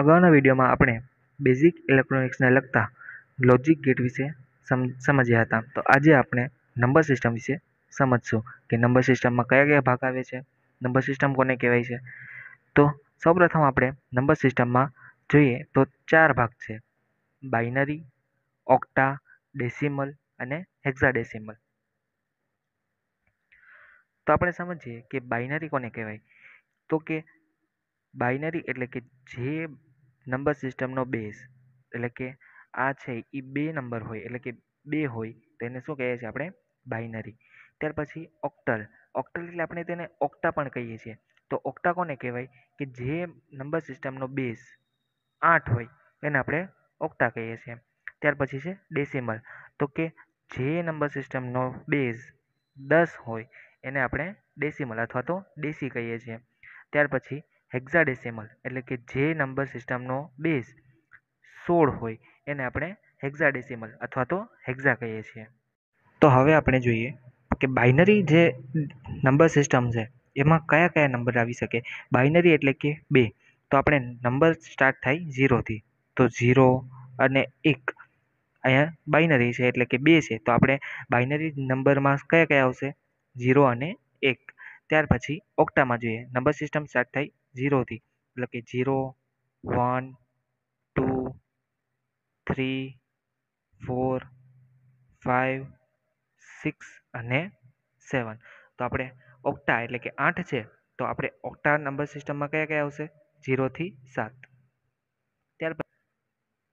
અગાઉના વિડીયોમાં આપણે બેઝિક ઇલેક્ટ્રોનિક્સને લગતા લોજિક ગેટ વિશે સમજ્યા હતા તો આજે આપણે નંબર સિસ્ટમ વિશે સમજશું કે નંબર સિસ્ટમમાં કયા કયા ભાગ આવે છે નંબર સિસ્ટમ કોને કહેવાય છે તો સૌપ્રથમ આપણે નંબર સિસ્ટમમાં જોઈએ તો ચાર ભાગ છે બાઇનરી ઓક્ટા ડેસિમલ અને હેક્ઝાડેસિમલ તો આપણે સમજીએ કે બાઇનરી કોને કહેવાય તો કે બાઇનરી એટલે કે જે નંબર સિસ્ટમનો બેઝ એટલે કે આ છે એ બે નંબર હોય એટલે કે બે હોય તેને શું કહીએ છીએ આપણે બાઇનરી ત્યાર પછી ઓક્ટલ ઓક્ટલ એટલે આપણે તેને ઓક્ટા પણ કહીએ છીએ તો ઓક્ટા કોને કહેવાય કે જે નંબર સિસ્ટમનો બેઝ આઠ હોય એને આપણે ઓક્ટા કહીએ છીએ ત્યાર પછી છે ડેસિમલ તો કે જે નંબર સિસ્ટમનો બેઝ દસ હોય એને આપણે ડેસિમલ અથવા તો ડેસી કહીએ છીએ ત્યાર પછી હેક્સાડેસિમલ એટલે કે જે નંબર સિસ્ટમનો બેઝ સોળ હોય એને આપણે હેક્સાડેસિમલ અથવા તો હેક્ઝા કહીએ છીએ તો હવે આપણે જોઈએ કે બાઇનરી જે નંબર સિસ્ટમ છે એમાં કયા કયા નંબર આવી શકે બાઇનરી એટલે કે બે તો આપણે નંબર સ્ટાર્ટ થાય ઝીરોથી તો ઝીરો અને એક અહીંયા બાઇનરી છે એટલે કે બે છે તો આપણે બાઇનરી નંબરમાં કયા કયા આવશે ઝીરો અને એક ત્યાર પછી ઓક્ટામાં જોઈએ નંબર સિસ્ટમ સ્ટાર્ટ થાય 0 થી એટલે કે 0 1 2 3 4 5 6 અને 7 તો આપણે ઓક્ટા એટલે કે 8 છે તો આપણે ઓક્ટા નંબર સિસ્ટમ માં કયા કયા આવશે 0 થી 7 ત્યાર પછી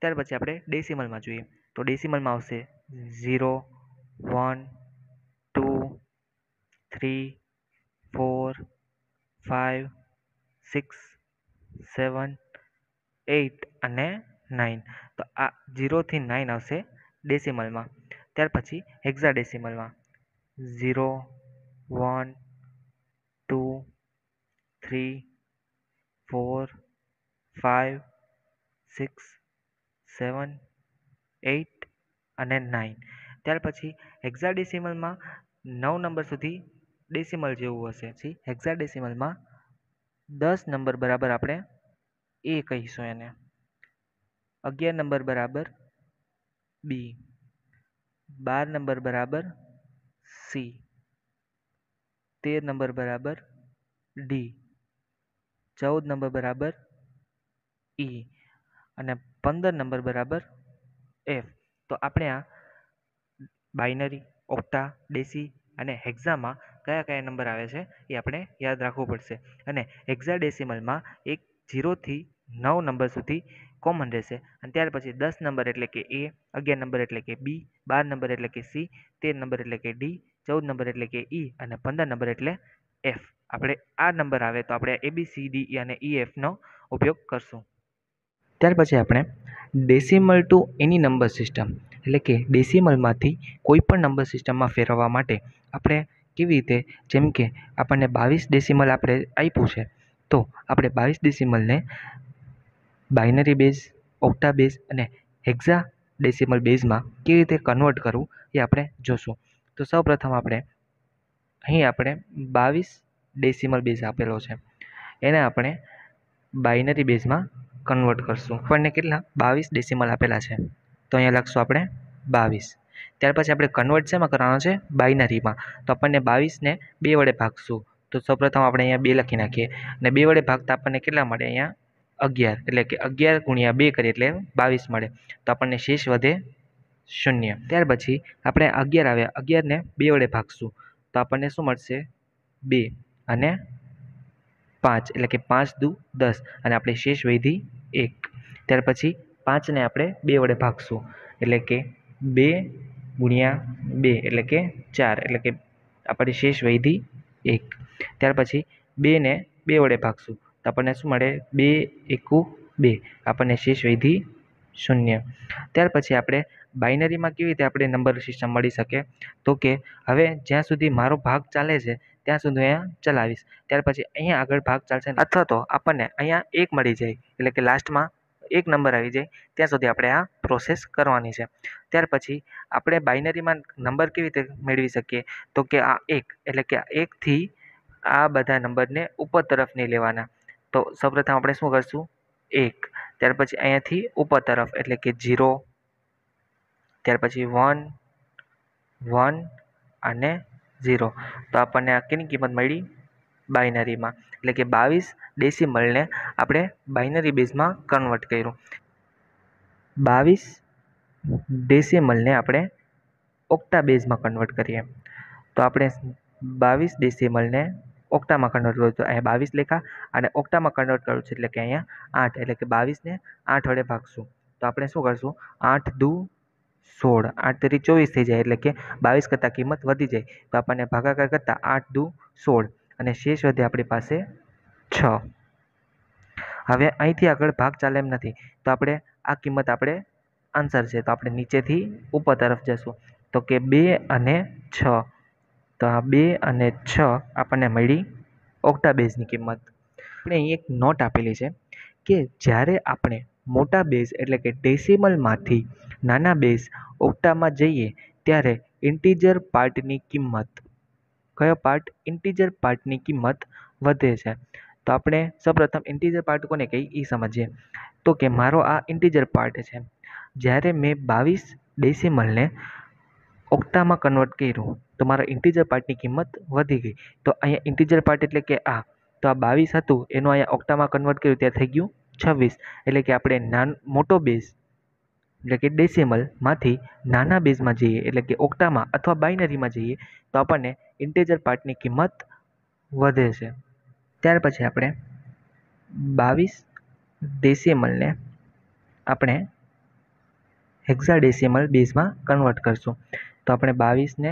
ત્યાર પછી આપણે ડેસીમલ માં જોઈએ તો ડેસીમલ માં આવશે 0 1 2 3 4 5 સિક્સ સેવન એટ અને નાઇન તો આ જીરોથી નાઇન આવશે ડેસિમલમાં ત્યાર પછી હેક્સાડેસિમલમાં zero one two three four five six seven eight અને નાઇન ત્યાર પછી હેક્સાડેસિમલમાં નવ નંબર સુધી ડેસિમલ જેવું હશે પછી હેક્સાડેસિમલમાં દસ નંબર બરાબર આપણે એ કહીશું એને અગિયાર નંબર બરાબર બી બાર નંબર બરાબર સી તેર નંબર બરાબર ડી ચૌદ નંબર બરાબર ઈ e. અને પંદર નંબર બરાબર એફ તો આપણે આ બાઇનરી ઓક્ટા ડેસી અને હેક્ઝામાં કયા કયા નંબર આવે છે એ આપણે યાદ રાખવું પડશે અને હેક્સાડેસિમલમાં એક જીરોથી નવ નંબર સુધી કોમન રહેશે અને ત્યાર પછી દસ નંબર એટલે કે એ અગિયાર નંબર એટલે કે બી બાર નંબર એટલે કે સી તેર નંબર એટલે કે ડી ચૌદ નંબર એટલે કે ઈ અને પંદર નંબર એટલે એફ આપણે આ નંબર આવે તો આપણે એ બી સી ડી અને ઈ એફનો ઉપયોગ કરશું ત્યાર પછી આપણે decimal to any number system એટલે કે ડેસિમલમાંથી કોઈ પણ નંબર સિસ્ટમમાં ફેરવવા માટે આપણે કેવી રીતે જેમ કે આપણને બાવીસ ડેસિમલ આપણે આપ્યું છે તો આપણે બાવીસ ડેસિમલને બાઇનરી બેઝ ઓક્ટા બેઝ અને હેક્ઝા ડેસિમલ બેઝમાં કેવી રીતે કન્વર્ટ કરવું એ આપણે જોશું તો સૌપ્રથમ આપણે અહીં આપણે બાવીસ ડેસિમલ બેઝ આપેલો છે એને આપણે બાઇનરી બેઝમાં કન્વર્ટ કરશું આપણને કેટલા બાવીસ ડેસિમલ આપેલા છે તો અહીંયા લખશું આપણે બાવીસ ત્યાર પછી આપણે કન્વર્ટ શેમાં કરવાનો છે બાઇનરીમાં તો આપણને બાવીસને બે વડે ભાગશું તો સૌપ્રથમ આપણે અહીંયા બે લખી નાખીએ અને બે વડે ભાગતા આપણને કેટલા મળે અહીંયા અગિયાર એટલે કે અગિયાર ગુણ્યા બે કરીએ એટલે બાવીસ મળે તો આપણને શેષ વધે શૂન્ય ત્યાર પછી આપણે અગિયાર આવ્યા અગિયારને બે વડે ભાગશું તો આપણને શું મળશે બે અને પાંચ એટલે કે પાંચ દુ દસ અને આપણે શેષ વૈધી એક ત્યાર પછી પાંચને આપણે બે વડે ભાગશું એટલે કે બે ગુણ્યા બે એટલે કે ચાર એટલે કે આપણી શેષ વૈધી એક ત્યાર પછી બેને બે વડે ભાગશું તો આપણને શું મળે બે એકુ બે આપણને શેષ વૈધી શૂન્ય ત્યાર પછી આપણે બાઇનરીમાં કેવી રીતે આપણે નંબર સિસ્ટમ મળી શકે તો કે હવે જ્યાં સુધી મારો ભાગ ચાલે છે ત્યાં સુધી અહીંયા ચલાવીશ ત્યાર પછી અહીંયા આગળ ભાગ ચાલશે અથવા તો આપણને અહીંયા એક મળી જાય એટલે કે લાસ્ટમાં એક નંબર આવી જાય ત્યાં સુધી આપણે આ પ્રોસેસ કરવાની છે ત્યાર પછી આપણે બાઇનરીમાં નંબર કેવી રીતે મેળવી શકીએ તો કે આ એક એટલે કે એકથી આ બધા નંબરને ઉપર તરફ નહીં લેવાના તો સૌપ્રથમ આપણે શું કરીશું એક ત્યાર પછી અહીંયાથી ઉપર તરફ એટલે કે ઝીરો ત્યાર પછી વન વન અને ઝીરો તો આપણને આ કેની કિંમત મળી બાઇનરીમાં એટલે કે બાવીસ ડેસિમલને આપણે બાઇનરી બેઝમાં કન્વર્ટ કર્યું બાવીસ ડેસિમલને આપણે ઓક્ટા બેઝમાં કન્વર્ટ કરીએ તો આપણે બાવીસ ડેસિમલને ઓક્ટામાં કન્વર્ટ કર્યું તો અહીંયા બાવીસ લેખા અને ઓક્ટામાં કન્વર્ટ કર્યું છે એટલે કે અહીંયા આઠ એટલે કે બાવીસને આઠ વડે ભાગશું તો આપણે શું કરશું આઠ દુ સોળ આઠ તરી ચોવીસ થઈ જાય એટલે કે બાવીસ કરતાં કિંમત વધી જાય તો આપણને ભાગાકાર કરતાં આઠ દુ સોળ અને શેષ વધે આપણી પાસે છ હવે અહીંથી આગળ ભાગ ચાલે એમ નથી તો આપણે આ કિંમત આપણે આન્સર છે તો આપણે નીચેથી ઉપર તરફ જશું તો કે બે અને છ તો આ બે અને છ આપણને મળી ઓક્ટા બેઝની કિંમત આપણે અહીં એક નોટ આપેલી છે કે જ્યારે આપણે મોટા બેઝ એટલે કે ડેસિમલમાંથી નાના બેઝ ઓક્ટામાં જઈએ ત્યારે ઇન્ટીજર પાર્ટની કિંમત કયો પાર્ટ ઇન્ટીજર પાર્ટની કિંમત વધે છે તો આપણે સૌપ્રથમ ઇન્ટીજર પાર્ટ કોને કહી એ સમજીએ તો કે મારો આ ઇન્ટીજર પાર્ટ છે જ્યારે મેં બાવીસ ડેસિમલને ઓક્ટામાં કન્વર્ટ કર્યું તો મારા ઇન્ટીજર પાર્ટની કિંમત વધી ગઈ તો અહીંયા ઇન્ટીજર પાર્ટ એટલે કે આ તો આ બાવીસ હતું એનું અહીંયા ઓક્ટામાં કન્વર્ટ કર્યું ત્યાં થઈ ગયું છવ્વીસ એટલે કે આપણે નાન મોટો બેઝ એટલે કે ડેસિમલમાંથી નાના બેઝમાં જઈએ એટલે કે ઓક્ટામાં અથવા બાઇનરીમાં જઈએ તો આપણને ઇન્ટેજર પાર્ટની કિંમત વધે છે ત્યાર પછી આપણે બાવીસ ડેસિમલને આપણે હેક્ઝાડેસિમલ બેઝમાં કન્વર્ટ કરીશું તો આપણે બાવીસને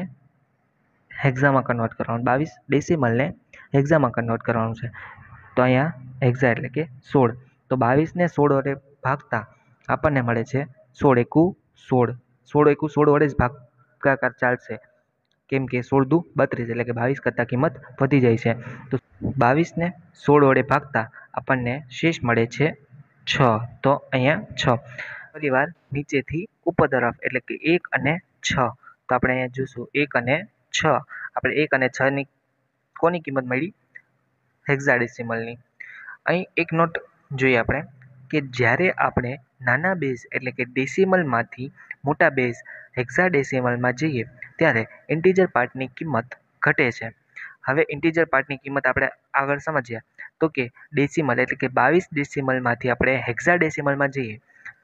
હેક્ઝામાં કન્વર્ટ કરવાનું બાવીસ ડેસિમલને હેક્ઝામાં કન્વર્ટ કરવાનું છે તો અહીંયા હેક્ઝા એટલે કે સોળ તો બાવીસને સોળ વડે ભાગતા આપણને મળે છે સોળ એકુ સોળ સોળ એકુ સોળ વડે જ ભાગાકાર ચાલશે કેમ કે સોળ દુ બત્રીસ એટલે કે બાવીસ કરતાં કિંમત વધી જાય છે તો બાવીસને સોળ વડે ભાગતા આપણને શેષ મળે છે છ તો અહીંયા છ વાર નીચેથી ઉપર તરફ એટલે કે એક અને છ તો આપણે અહીંયા જોઈશું એક અને છ આપણે એક અને છની કોની કિંમત મળી હેક્ઝાડેસિમલની અહીં એક નોટ જોઈએ આપણે કે જ્યારે આપણે નાના બેઝ એટલે કે ડેસિમલમાંથી મોટા બેઝ હેક્સાડેસિમલમાં જઈએ ત્યારે ઇન્ટીજર પાર્ટની કિંમત ઘટે છે હવે ઇન્ટીજર પાર્ટની કિંમત આપણે આગળ સમજીએ તો કે ડેસિમલ એટલે કે બાવીસ ડેસિમલમાંથી આપણે હેક્સાડેસિમલમાં જઈએ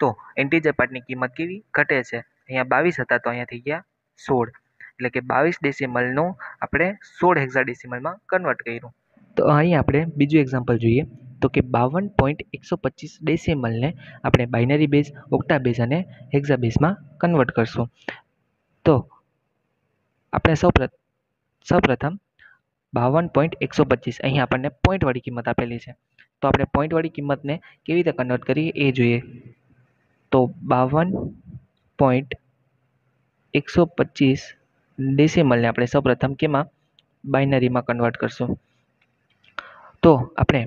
તો ઇન્ટીજર પાર્ટની કિંમત કેવી ઘટે છે અહીંયા બાવીસ હતા તો અહીંયા થઈ ગયા સોળ એટલે કે બાવીસ ડેસિમલનું આપણે સોળ હેક્સાડેસિમલમાં કન્વર્ટ કર્યું તો અહીં આપણે બીજું એક્ઝામ્પલ જોઈએ તો કે બાવન પોઈન્ટ એકસો પચીસ ડેસિમલને આપણે બાઇનરી બેઝ ઓક્ટા બેઝ અને હેક્ઝા બેઝમાં કન્વર્ટ કરશું તો આપણે સૌ સૌપ્રથમ બાવન પોઈન્ટ એકસો પચીસ અહીં આપણને પોઈન્ટવાળી કિંમત આપેલી છે તો આપણે પોઈન્ટવાળી કિંમતને કેવી રીતે કન્વર્ટ કરીએ એ જોઈએ તો બાવન પોઈન્ટ એકસો પચીસ ડેસિમલને આપણે સૌપ્રથમ કેમાં બાઇનરીમાં કન્વર્ટ કરશું તો આપણે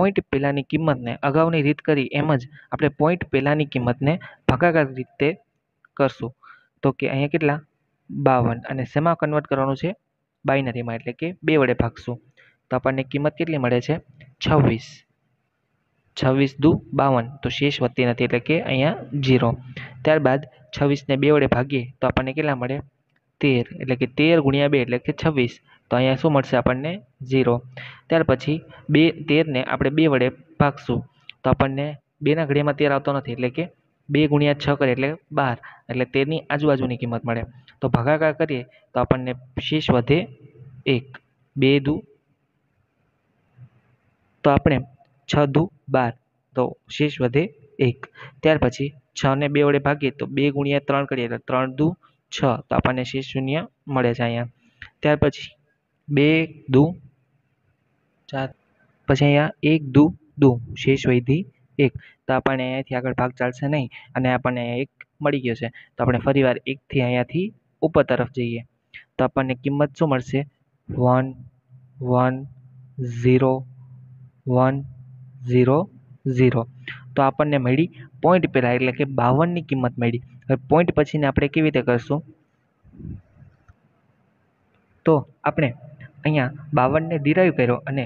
પોઈન્ટ પહેલાંની કિંમતને અગાઉની રીત કરી એમ જ આપણે પોઈન્ટ પહેલાંની કિંમતને ભાગાકાર રીતે કરશું તો કે અહીંયા કેટલા બાવન અને શેમાં કન્વર્ટ કરવાનું છે બાઇનરીમાં એટલે કે બે વડે ભાગશું તો આપણને કિંમત કેટલી મળે છે છવ્વીસ છવ્વીસ દુ બાવન તો શેષ વધતી નથી એટલે કે અહીંયા જીરો ત્યારબાદ છવ્વીસને બે વડે ભાગીએ તો આપણને કેટલા મળે તેર એટલે કે તેર ગુણ્યા બે એટલે કે છવ્વીસ તો અહીંયા શું મળશે આપણને ઝીરો ત્યાર પછી બે તેરને આપણે બે વડે ભાગશું તો આપણને બેના ઘડિયામાં તેર આવતો નથી એટલે કે બે ગુણ્યા છ કરીએ એટલે બાર એટલે તેરની આજુબાજુની કિંમત મળે તો ભાગાકાર કરીએ તો આપણને શેષ વધે એક બે દુ તો આપણે છ દુ બાર તો શેષ વધે એક ત્યાર પછી છ ને બે વડે ભાગીએ તો બે ગુણ્યા ત્રણ કરીએ એટલે ત્રણ દુ છ તો આપણને શેષ શૂન્ય મળે છે અહીંયા ત્યાર પછી બે દુ ચાર પછી અહીંયા એક દુ દુ શેષ વૈધિ એક તો આપણને અહીંયાથી આગળ ભાગ ચાલશે નહીં અને આપણને એક મળી ગયો છે તો આપણે ફરીવાર એકથી અહીંયાથી ઉપર તરફ જઈએ તો આપણને કિંમત શું મળશે one one zero one zero zero તો આપણને મળી પોઈન્ટ પહેલાં એટલે કે બાવનની કિંમત મળી હવે પોઈન્ટ પછીને આપણે કેવી રીતે કરશું તો આપણે અહીંયા બાવનને ડિરાઈવ કર્યો અને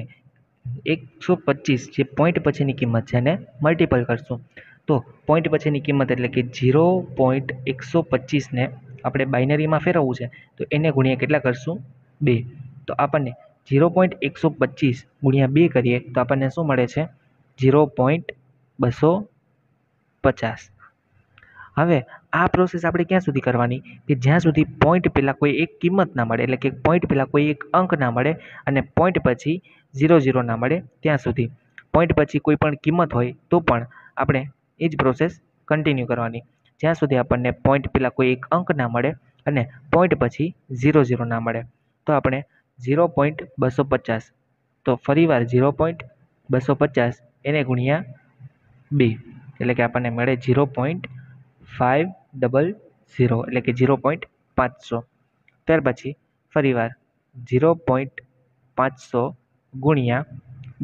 એકસો પચીસ જે પોઈન્ટ પછીની કિંમત છે એને મલ્ટીપલ કરશું તો પોઈન્ટ પછીની કિંમત એટલે કે ઝીરો પોઈન્ટ એકસો પચીસને આપણે બાઇનરીમાં ફેરવવું છે તો એને ગુણ્યા કેટલા કરશું બે તો આપણને ઝીરો પોઈન્ટ એકસો પચીસ ગુણ્યા બે કરીએ તો આપણને શું મળે છે ઝીરો પોઈન્ટ બસો પચાસ હવે આ પ્રોસેસ આપણે ક્યાં સુધી કરવાની કે જ્યાં સુધી પોઈન્ટ પહેલાં કોઈ એક કિંમત ના મળે એટલે કે પોઈન્ટ પહેલાં કોઈ એક અંક ના મળે અને પોઈન્ટ પછી ઝીરો ઝીરો ના મળે ત્યાં સુધી પોઈન્ટ પછી કોઈ પણ કિંમત હોય તો પણ આપણે એ જ પ્રોસેસ કન્ટિન્યુ કરવાની જ્યાં સુધી આપણને પોઈન્ટ પહેલાં કોઈ એક અંક ના મળે અને પોઈન્ટ પછી ઝીરો ઝીરો ના મળે તો આપણે ઝીરો પોઈન્ટ બસો પચાસ તો ફરીવાર ઝીરો પોઈન્ટ બસો પચાસ એને ગુણ્યા બે એટલે કે આપણને મળે zero point five double zero એટલે કે ઝીરો પોઈન્ટ પાંચસો ત્યાર પછી ફરીવાર ઝીરો પોઈન્ટ પાંચસો ગુણ્યા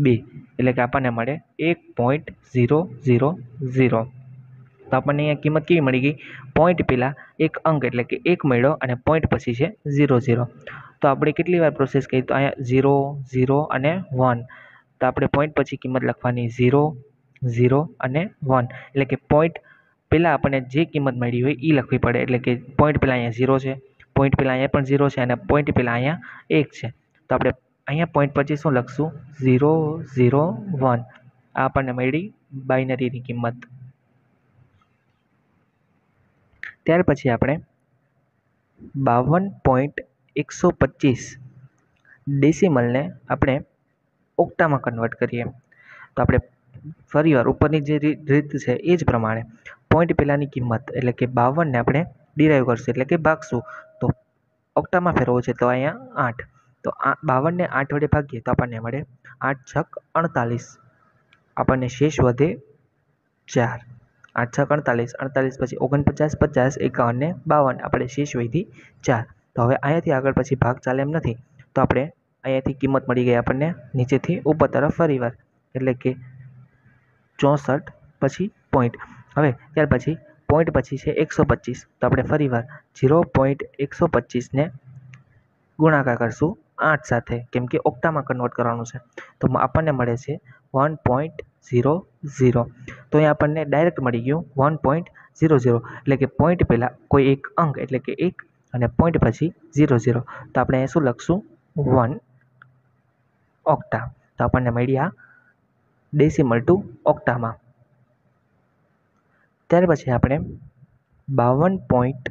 બે એટલે કે આપણને મળે એક પોઈન્ટ ઝીરો ઝીરો ઝીરો તો આપણને અહીંયા કિંમત કેવી મળી ગઈ પોઈન્ટ પહેલાં એક અંક એટલે કે એક મળ્યો અને પોઈન્ટ પછી છે ઝીરો ઝીરો તો આપણે કેટલી વાર પ્રોસેસ કરી તો અહીંયા ઝીરો ઝીરો અને વન તો આપણે પોઈન્ટ પછી કિંમત લખવાની ઝીરો ઝીરો અને વન એટલે કે પોઈન્ટ પહેલાં આપણને જે કિંમત મળી હોય એ લખવી પડે એટલે કે પોઈન્ટ પહેલાં અહીંયા ઝીરો છે પોઈન્ટ પહેલાં અહીંયા પણ ઝીરો છે અને પોઈન્ટ પહેલાં અહીંયા એક છે તો આપણે અહીંયા પોઈન્ટ પછી શું લખશું ઝીરો ઝીરો વન આ આપણને મળી બાઇનરીની કિંમત ત્યાર પછી આપણે બાવન પોઈન્ટ એકસો પચીસ ડેસિમલને આપણે ઓક્ટામાં કન્વર્ટ કરીએ તો આપણે ફરીવાર ઉપરની જે રીત છે એ જ પ્રમાણે પોઇન્ટ પહેલાંની કિંમત એટલે કે બાવનને આપણે ડિરાઈવ કરશું એટલે કે ભાગશું તો ઓક્ટામાં ફેરવવું છે તો અહીંયા આઠ તો આ બાવનને આઠ વડે ભાગીએ તો આપણને મળે આઠ છક અડતાલીસ આપણને શેષ વધે ચાર આઠ છક અડતાલીસ અડતાલીસ પછી ઓગણપચાસ પચાસ એકાવન ને બાવન આપણે શેષ વધી ચાર તો હવે અહીંયાથી આગળ પછી ભાગ ચાલે એમ નથી તો આપણે અહીંયાથી કિંમત મળી ગઈ આપણને નીચેથી ઉપર તરફ ફરીવાર એટલે કે ચોસઠ પછી પોઈન્ટ હવે ત્યાર પછી પોઈન્ટ પછી છે એકસો પચીસ તો આપણે ફરીવાર ઝીરો પોઈન્ટ એકસો પચીસને ગુણાકાર કરશું આઠ સાથે કેમ કે ઓક્ટામાં કન્વર્ટ કરવાનું છે તો આપણને મળે છે વન પોઈન્ટ ઝીરો ઝીરો તો અહીં આપણને ડાયરેક્ટ મળી ગયું વન પોઈન્ટ ઝીરો ઝીરો એટલે કે પોઈન્ટ પહેલાં કોઈ એક અંક એટલે કે એક અને પોઈન્ટ પછી ઝીરો ઝીરો તો આપણે શું લખશું વન ઓક્ટા તો આપણને મળ્યા ડેસિમલ ટુ ઓક્ટામાં ત્યાર પછી આપણે બાવન પોઈન્ટ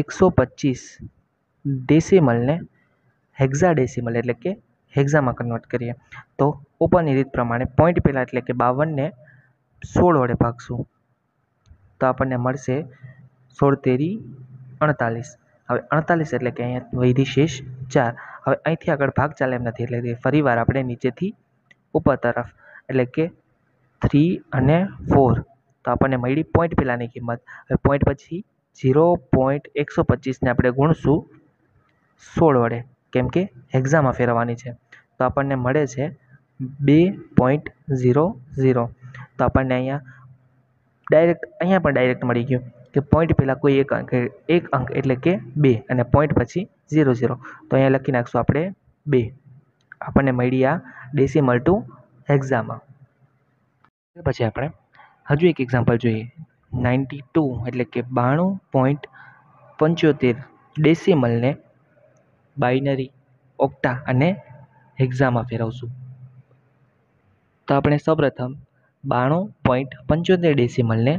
એકસો પચીસ ડેસિમલને હેક્ઝા ડેસિમલ એટલે કે હેક્ઝામાં કન્વર્ટ કરીએ તો ઉપરની રીત પ્રમાણે પોઈન્ટ પહેલાં એટલે કે બાવનને સોળ વડે ભાગશું તો આપણને મળશે સોળ તેરી અડતાલીસ હવે અડતાલીસ એટલે કે અહીંયા વૈધી શેષ ચાર હવે અહીંથી આગળ ભાગ ચાલે એમ નથી એટલે કે ફરીવાર આપણે નીચેથી ઉપર તરફ એટલે કે થ્રી અને ફોર તો આપણને મળી પોઈન્ટ પહેલાંની કિંમત હવે પોઈન્ટ પછી ઝીરો પોઈન્ટ એકસો પચીસને આપણે ગુણીશું સોળ વડે કેમ કે એક્ઝામમાં ફેરવવાની છે તો આપણને મળે છે બે પોઈન્ટ ઝીરો ઝીરો તો આપણને અહીંયા ડાયરેક્ટ અહીંયા પણ ડાયરેક્ટ મળી ગયું કે પોઈન્ટ પહેલાં કોઈ એક અંક એક અંક એટલે કે બે અને પોઈન્ટ પછી ઝીરો ઝીરો તો અહીંયા લખી નાખશું આપણે બે આપણને મળી આ ડેસી ટુ એક્ઝામમાં પછી આપણે હજુ એક એક્ઝામ્પલ જોઈએ નાઇન્ટી ટુ એટલે કે બાણું પોઈન્ટ પંચોતેર ડેસિમલને બાઇનરી ઓક્ટા અને એક્ઝામમાં ફેરવશું તો આપણે સૌપ્રથમ બાણું પોઈન્ટ પંચોતેર ડેસિમલને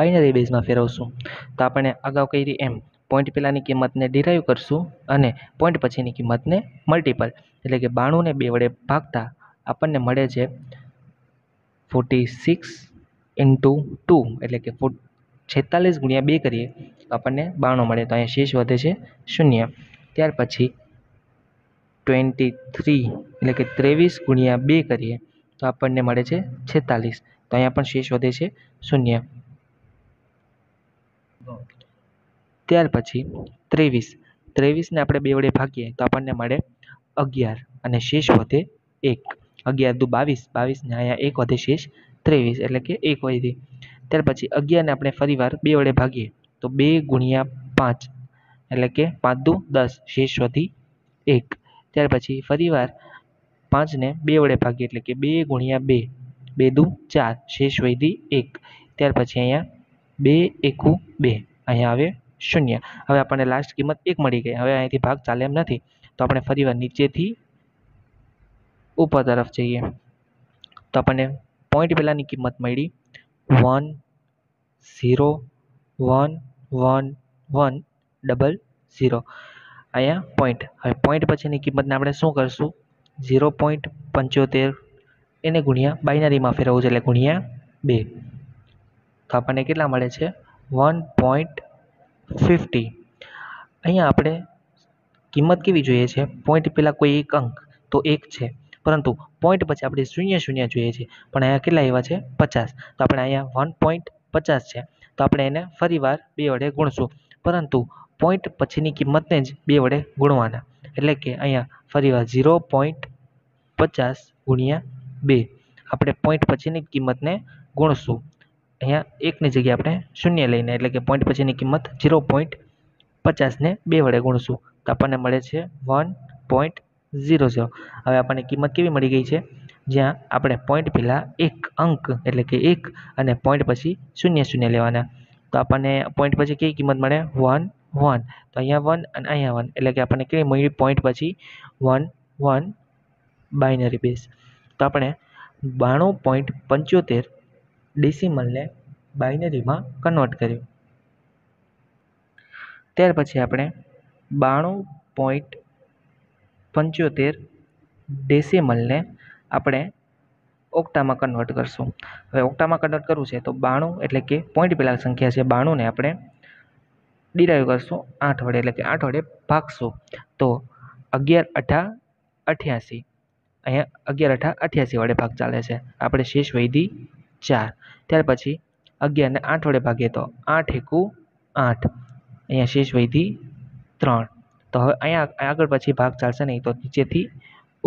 બાઇનરી બેઝમાં ફેરવશું તો આપણે અગાઉ કરી એમ પોઈન્ટ પહેલાંની કિંમતને ડિરાઈવ કરશું અને પોઈન્ટ પછીની કિંમતને મલ્ટિપલ એટલે કે બાણુંને બે વડે ભાગતા આપણને મળે છે ફોર્ટી સિક્સ ઇન્ટુ ટુ એટલે કે ફૂટ છેતાલીસ ગુણ્યા બે કરીએ તો આપણને બાણું મળે તો અહીંયા શેષ વધે છે શૂન્ય ત્યાર પછી ટ્વેન્ટી થ્રી એટલે કે ત્રેવીસ ગુણ્યા બે કરીએ તો આપણને મળે છે છેતાલીસ તો અહીંયા પણ શેષ વધે છે શૂન્ય ત્યાર પછી ત્રેવીસ ત્રેવીસને આપણે બે વડે ભાગીએ તો આપણને મળે અગિયાર અને શેષ વધે એક અગિયાર દુ બાવીસ બાવીસને અહીંયા એક વધે શેષ ત્રેવીસ એટલે કે એક વધી ત્યાર પછી અગિયારને આપણે ફરીવાર બે વડે ભાગીએ તો બે ગુણ્યા પાંચ એટલે કે પાંચ દુ દસ શેષ એક ત્યાર પછી ફરીવાર પાંચને બે વડે ભાગીએ એટલે કે બે ગુણ્યા બે બે દુ ચાર શેષ એક ત્યાર પછી અહીંયા બે એકુ બે અહીંયા આવે શૂન્ય હવે આપણને લાસ્ટ કિંમત એક મળી ગઈ હવે અહીંથી ભાગ ચાલે એમ નથી તો આપણે ફરીવાર નીચેથી ઉપર તરફ જઈએ તો આપણને પોઈન્ટ પહેલાંની કિંમત મળી one zero one one one double zero અહીંયા પોઈન્ટ હવે પોઈન્ટ પછીની કિંમતને આપણે શું કરશું ઝીરો પોઈન્ટ પંચોતેર એને ગુણ્યા બાઇનરીમાં ફેરવવું છે એટલે ગુણ્યા બે તો આપણને કેટલા મળે છે વન પોઈન્ટ ફિફ્ટી અહીંયા આપણે કિંમત કેવી જોઈએ છે પોઈન્ટ પહેલાં કોઈ એક અંક તો એક છે પરંતુ પોઈન્ટ પછી આપણે શૂન્ય શૂન્ય જોઈએ છે પણ અહીંયા કેટલા એવા છે પચાસ તો આપણે અહીંયા વન પોઈન્ટ પચાસ છે તો આપણે એને ફરીવાર બે વડે ગુણશું પરંતુ પોઈન્ટ પછીની કિંમતને જ બે વડે ગુણવાના એટલે કે અહીંયા ફરીવાર ઝીરો પોઈન્ટ પચાસ ગુણ્યા બે આપણે પોઈન્ટ પછીની કિંમતને ગુણશું અહીંયા એકની જગ્યાએ આપણે શૂન્ય લઈને એટલે કે પોઈન્ટ પછીની કિંમત ઝીરો પોઈન્ટ પચાસને બે વડે ગુણશું તો આપણને મળે છે વન પોઈન્ટ ઝીરો ઝીરો હવે આપણને કિંમત કેવી મળી ગઈ છે જ્યાં આપણે પોઈન્ટ પહેલાં એક અંક એટલે કે એક અને પોઈન્ટ પછી શૂન્ય શૂન્ય લેવાના તો આપણને પોઈન્ટ પછી કઈ કિંમત મળે વન વન તો અહીંયા વન અને અહીંયા વન એટલે કે આપણને કેવી મળી પોઈન્ટ પછી વન વન બાઇનરી બેઝ તો આપણે બાણું પોઈન્ટ પંચોતેર ડેસિમલને બાઇનરીમાં કન્વર્ટ કર્યું ત્યાર પછી આપણે બાણું પોઈન્ટ પંચોતેર ડેસીમલને આપણે ઓક્ટામાં કન્વર્ટ કરશું હવે ઓક્ટામાં કન્વર્ટ કરવું છે તો બાણું એટલે કે પોઈન્ટ પહેલાં સંખ્યા છે બાણુંને આપણે ડિરાઈવ કરશું આઠ વડે એટલે કે આઠ વડે ભાગશું તો અગિયાર અઠા અઠ્યાસી અહીંયા અગિયાર અઠા અઠ્યાસી વડે ભાગ ચાલે છે આપણે શેષ વૈધી ચાર ત્યાર પછી અગિયારને આઠ વડે ભાગીએ તો આઠ એકુ આઠ અહીંયા શેષ વૈધિ ત્રણ તો હવે અહીંયા આગળ પછી ભાગ ચાલશે નહીં તો નીચેથી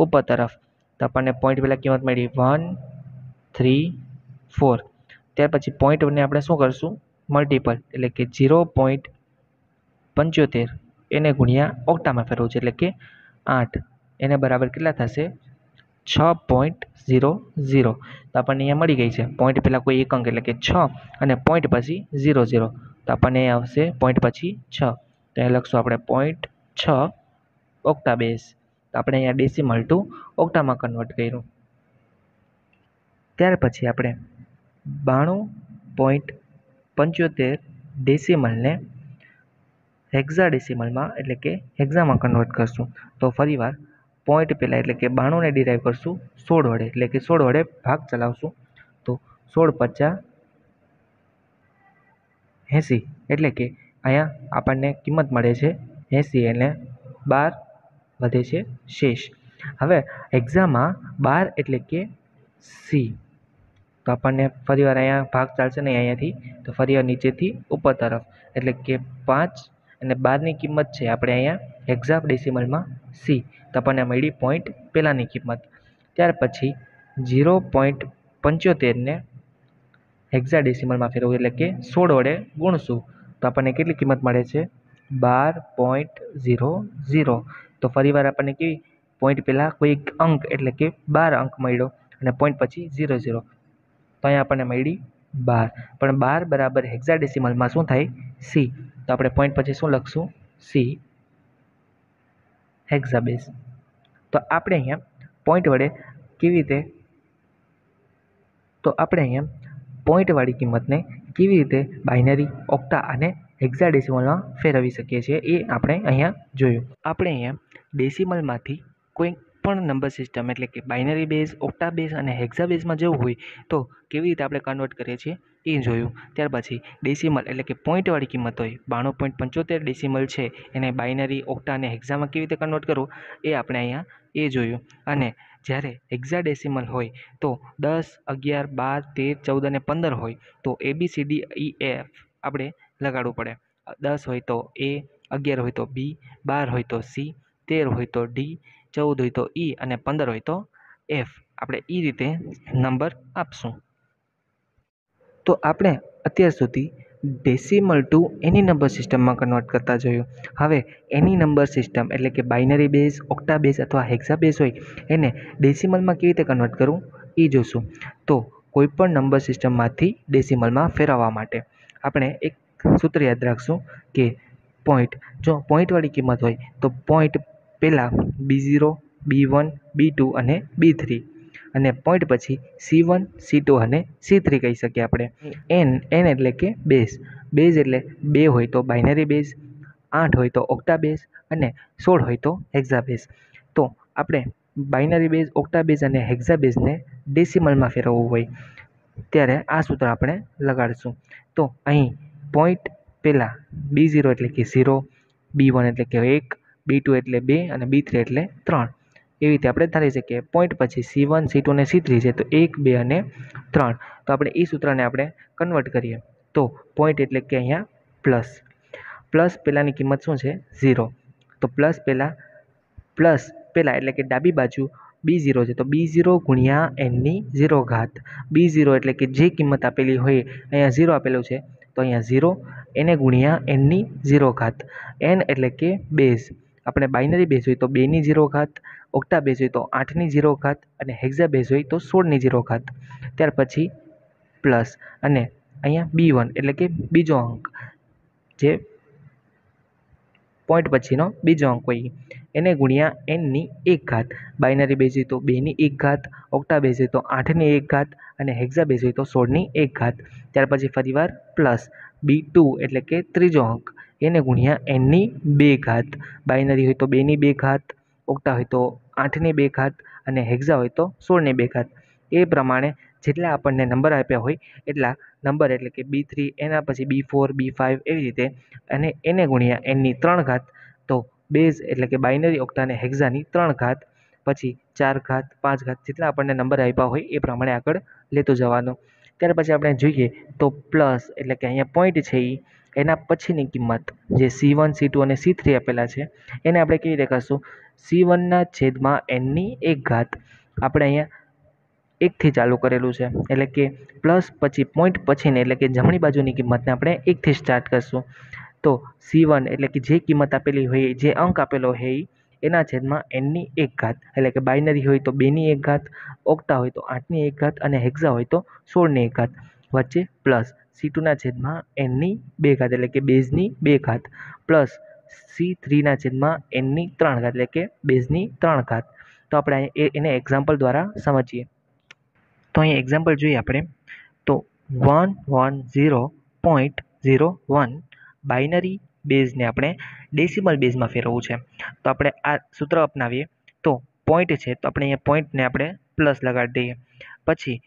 ઉપર તરફ તો આપણને પોઈન્ટ પહેલાં કિંમત મળી વન થ્રી ફોર ત્યાર પછી પોઈન્ટને આપણે શું કરીશું મલ્ટિપલ એટલે કે ઝીરો પોઈન્ટ પંચોતેર એને ગુણ્યા ઓક્ટામાં ફેરવું છે એટલે કે આઠ એને બરાબર કેટલા થશે છ પોઈન્ટ ઝીરો ઝીરો તો આપણને અહીંયા મળી ગઈ છે પોઈન્ટ પહેલાં કોઈ એક અંક એટલે કે છ અને પોઈન્ટ પછી ઝીરો ઝીરો તો આપણને આવશે પોઈન્ટ પછી છ તો અહીંયા લખશું આપણે પોઈન્ટ છ ઓક્ટા બેઝ તો આપણે અહીંયા ડેસિમલ ટુ ઓક્ટામાં કન્વર્ટ કર્યું ત્યાર પછી આપણે બાણું પોઈન્ટ પંચોતેર ડેસિમલને હેક્ઝા ડેસિમલમાં એટલે કે હેક્ઝામાં કન્વર્ટ કરશું તો ફરીવાર પોઈન્ટ પહેલાં એટલે કે બાણુંને ડિરાઈવ કરશું સોળ વડે એટલે કે સોળ વડે ભાગ ચલાવશું તો સોળ પચાસ એંસી એટલે કે અહીંયા આપણને કિંમત મળે છે એંસી અને બાર વધે છે શેષ હવે એક્ઝામમાં બાર એટલે કે સી તો આપણને ફરીવાર અહીંયા ભાગ ચાલશે નહીં અહીંયાથી તો ફરીવાર નીચેથી ઉપર તરફ એટલે કે પાંચ અને બારની કિંમત છે આપણે અહીંયા એક્ઝામ ડેસિમલમાં સી તો આપણને મળી પોઈન્ટ પહેલાંની કિંમત ત્યાર પછી ઝીરો પોઈન્ટ પંચોતેરને એક્ઝા ડેસિમલમાં ફેરવવું એટલે કે સોળ વડે ગુણશું તો આપણને કેટલી કિંમત મળે છે બાર પોઈન્ટ ઝીરો ઝીરો તો ફરીવાર આપણને કેવી પોઈન્ટ પહેલાં કોઈ એક અંક એટલે કે બાર અંક મળ્યો અને પોઈન્ટ પછી ઝીરો ઝીરો તો અહીંયા આપણને મળી બાર પણ બાર બરાબર હેક્ઝાડેસિમલમાં શું થાય સી તો આપણે પોઈન્ટ પછી શું લખશું સી હેક્ઝાબેસ તો આપણે અહીંયા પોઈન્ટ વડે કેવી રીતે તો આપણે અહીંયા પોઈન્ટવાળી કિંમતને કેવી રીતે બાઇનરી ઓક્ટા અને હેક્સાડેસિમલમાં ફેરવી શકીએ છીએ એ આપણે અહીંયા જોયું આપણે અહીંયા ડેસિમલમાંથી કોઈ પણ નંબર સિસ્ટમ એટલે કે બાઇનરી બેઝ ઓક્ટા બેઝ અને હેક્સા બેઝમાં જવું હોય તો કેવી રીતે આપણે કન્વર્ટ કરીએ છીએ એ જોયું ત્યાર પછી ડેસિમલ એટલે કે પોઈન્ટવાળી કિંમત હોય બાણું પોઈન્ટ પંચોતેર ડેસિમલ છે એને બાઇનરી ઓક્ટા અને હેક્ઝામાં કેવી રીતે કન્વર્ટ કરવું એ આપણે અહીંયા એ જોયું અને જ્યારે હેક્ઝા ડેસિમલ હોય તો દસ અગિયાર બાર તેર ચૌદ અને પંદર હોય તો એબીસીડી ઈ એફ આપણે લગાડવું પડે દસ હોય તો એ અગિયાર હોય તો બી બાર હોય તો સી તેર હોય તો ડી ચૌદ હોય તો ઈ અને પંદર હોય તો એફ આપણે એ રીતે નંબર આપશું તો આપણે અત્યાર સુધી ડેસિમલ ટુ એની નંબર સિસ્ટમમાં કન્વર્ટ કરતા જોયું હવે એની નંબર સિસ્ટમ એટલે કે બાઇનરી બેઝ ઓક્ટા બેઝ અથવા હેક્સા બેઝ હોય એને ડેસિમલમાં કેવી રીતે કન્વર્ટ કરવું એ જોશું તો કોઈપણ નંબર સિસ્ટમમાંથી ડેસિમલમાં ફેરવવા માટે આપણે એક સૂત્ર યાદ રાખશું કે પોઈન્ટ જો પોઈન્ટવાળી કિંમત હોય તો પોઈન્ટ પહેલાં B zero B one B two અને બી થ્રી અને પોઈન્ટ પછી સી વન સી ટુ અને સી થ્રી કહી શકીએ આપણે એન એન એટલે કે બેઝ બેઝ એટલે બે હોય તો બાઇનરી બેઝ આઠ હોય તો ઓક્ટા બેઝ અને સોળ હોય તો હેક્ઝા બેઝ તો આપણે બાઇનરી બેઝ ઓક્ટા બેઝ અને હેક્ઝા બેઝને ડેસિમલમાં ફેરવવું હોય ત્યારે આ સૂત્ર આપણે લગાડીશું તો અહીં પોઈન્ટ પહેલાં બી ઝીરો એટલે કે ઝીરો બી વન એટલે કે એક બી ટુ એટલે બે અને બી થ્રી એટલે ત્રણ એવી રીતે આપણે ધારી શકીએ પોઈન્ટ પછી સી વન સી ટુ અને સી થ્રી છે તો એક બે અને ત્રણ તો આપણે એ સૂત્રને આપણે કન્વર્ટ કરીએ તો પોઈન્ટ એટલે કે અહીંયા પ્લસ પ્લસ પહેલાંની કિંમત શું છે ઝીરો તો પ્લસ પહેલાં પ્લસ પહેલાં એટલે કે ડાબી બાજુ બી ઝીરો છે તો બી ઝીરો ગુણ્યા એનની ઝીરો ઘાત બી ઝીરો એટલે કે જે કિંમત આપેલી હોય અહીંયા ઝીરો આપેલું છે તો અહીંયા ઝીરો એને ગુણ્યા એનની ઝીરો ઘાત એન એટલે કે બેઝ આપણે બાઇનરી બેઝ હોય તો બેની ઝીરો ઘાત ઓક્ટા બેઝ હોય તો આઠની ઝીરો ઘાત અને હેક્ઝા બેઝ હોય તો સોળની ઝીરો ઘાત ત્યાર પછી પ્લસ અને અહીંયા બી વન એટલે કે બીજો અંક જે પોઈન્ટ પછીનો બીજો અંક હોય એને ગુણ્યા એનની એક ઘાત બાઇનરી બેઝ હોય તો બેની એક ઘાત ઓક્ટા બેઝ હોય તો આઠની એક ઘાત અને બેઝ હોય તો સોળની એક ઘાત ત્યાર પછી ફરીવાર પ્લસ બી ટુ એટલે કે ત્રીજો અંક એને ગુણ્યા એનની બે ઘાત બાઇનરી હોય તો બેની બે ઘાત ઓક્ટા હોય તો આઠની બે ઘાત અને હેક્ઝા હોય તો સોળની બે ઘાત એ પ્રમાણે જેટલા આપણને નંબર આપ્યા હોય એટલા નંબર એટલે કે બી થ્રી એના પછી બી ફોર બી ફાઇવ એવી રીતે અને એને ગુણ્યા એનની ત્રણ ઘાત તો બેઝ એટલે કે બાઇનરી અને હેક્ઝાની ત્રણ ઘાત પછી ચાર ઘાત પાંચ ઘાત જેટલા આપણને નંબર આપ્યા હોય એ પ્રમાણે આગળ લેતો જવાનો ત્યાર પછી આપણે જોઈએ તો પ્લસ એટલે કે અહીંયા પોઈન્ટ છે એ એના પછીની કિંમત જે સી વન સી ટુ અને સી થ્રી આપેલા છે એને આપણે કેવી રીતે કરશું સી વનના છેદમાં એનની એક ઘાત આપણે અહીંયા એકથી ચાલુ કરેલું છે એટલે કે પ્લસ પછી પોઈન્ટ પછીને એટલે કે જમણી બાજુની કિંમતને આપણે એકથી સ્ટાર્ટ કરીશું તો સી વન એટલે કે જે કિંમત આપેલી હોય જે અંક આપેલો હોય એ એના છેદમાં એનની એક ઘાત એટલે કે બાઇનરી હોય તો બેની એક ઘાત ઓક્ટા હોય તો આઠની એક ઘાત અને હેક્ઝા હોય તો સોળની એક ઘાત વચ્ચે પ્લસ સી ટુના છેદમાં એનની બે ઘાત એટલે કે બેઝની બે ઘાત પ્લસ સી થ્રીના છેદમાં એનની ત્રણ ઘાત એટલે કે બેઝની ત્રણ ઘાત તો આપણે એને એક્ઝામ્પલ દ્વારા સમજીએ તો અહીં એક્ઝામ્પલ જોઈએ આપણે તો one one zero point zero one binary બેઝને આપણે ડેસિમલ બેઝમાં ફેરવવું છે તો આપણે આ સૂત્ર અપનાવીએ તો પોઈન્ટ છે તો આપણે અહીંયા પોઈન્ટને આપણે પ્લસ લગાડી દઈએ પછી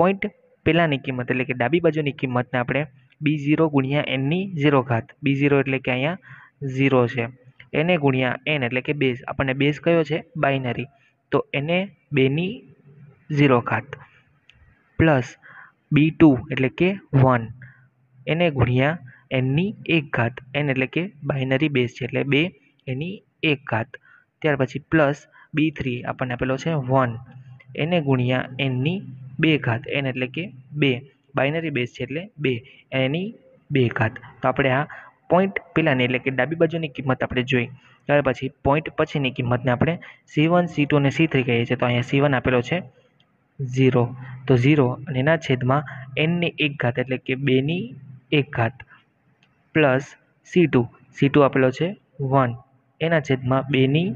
પોઈન્ટ પહેલાંની કિંમત એટલે કે ડાબી બાજુની કિંમતને આપણે બી ઝીરો ગુણ્યા એનની ઝીરો ઘાત બી ઝીરો એટલે કે અહીંયા ઝીરો છે એને ગુણ્યા એન એટલે કે બેઝ આપણને બેઝ કયો છે બાઇનરી તો એને બેની ઝીરો ઘાત પ્લસ બી ટુ એટલે કે વન એને ગુણ્યા એનની એક ઘાત એન એટલે કે બાઇનરી બેઝ છે એટલે બે એની એક ઘાત ત્યાર પછી પ્લસ બી થ્રી આપણને આપેલો છે વન એને ગુણ્યા એનની બે ઘાત એન એટલે કે બે બાઇનરી બેઝ છે એટલે બે એની બે ઘાત તો આપણે આ પોઈન્ટ પહેલાંની એટલે કે ડાબી બાજુની કિંમત આપણે જોઈ ત્યાર પછી પોઈન્ટ પછીની કિંમતને આપણે સી વન સી ટુ અને સી થ્રી કહીએ છીએ તો અહીંયા સી વન આપેલો છે ઝીરો તો ઝીરો અને એના છેદમાં એનની એક ઘાત એટલે કે બેની એક ઘાત plus C two C two આપેલો છે વન એના છેદમાં બેની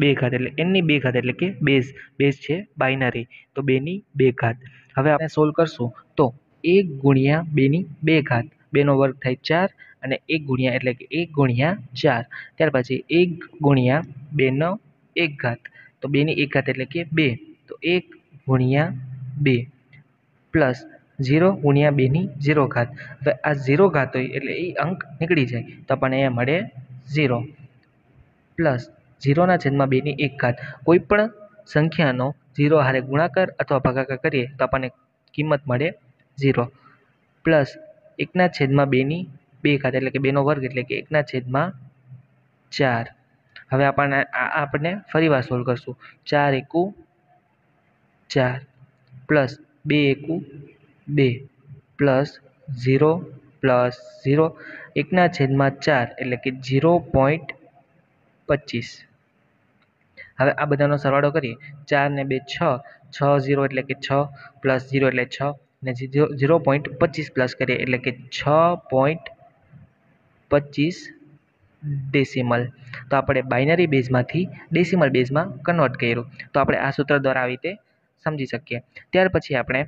બે ઘાત એટલે એનની બે ઘાત એટલે કે બેઝ બેઝ છે બાઇનરી તો બેની બે ઘાત હવે આપણે સોલ્વ કરશું તો એક ગુણ્યા બેની બે ઘાત બેનો વર્ગ થાય ચાર અને એક ગુણ્યા એટલે કે એક ગુણ્યા ચાર ત્યાર પછી એક ગુણ્યા બેનો એક ઘાત તો બેની એક ઘાત એટલે કે બે તો એક ગુણ્યા બે પ્લસ ઝીરો ગુણ્યા બેની ઝીરો ઘાત હવે આ ઝીરો ઘાત હોય એટલે એ અંક નીકળી જાય તો પણ એ મળે ઝીરો પ્લસ ઝીરોના છેદમાં બેની એક ઘાત કોઈપણ સંખ્યાનો ઝીરો હારે ગુણાકાર અથવા ભાગાકાર કરીએ તો આપણને કિંમત મળે ઝીરો પ્લસ એકના છેદમાં બેની બે ઘાત એટલે કે બેનો વર્ગ એટલે કે એકના છેદમાં ચાર હવે આપણને આપણને ફરીવાર સોલ્વ કરશું ચાર એકુ ચાર પ્લસ બે એકુ બે પ્લસ ઝીરો પ્લસ ઝીરો એકના છેદમાં ચાર એટલે કે ઝીરો પોઈન્ટ પચીસ હવે આ બધાનો સરવાળો કરીએ ચાર ને બે છ છ ઝીરો એટલે કે છ પ્લસ ઝીરો એટલે છ ને ઝીરો પોઈન્ટ પચીસ પ્લસ કરીએ એટલે કે છ પોઈન્ટ પચીસ ડેસિમલ તો આપણે બાઇનરી બેઝમાંથી ડેસિમલ બેઝમાં કન્વર્ટ કર્યું તો આપણે આ સૂત્ર દ્વારા આવી રીતે સમજી શકીએ ત્યાર પછી આપણે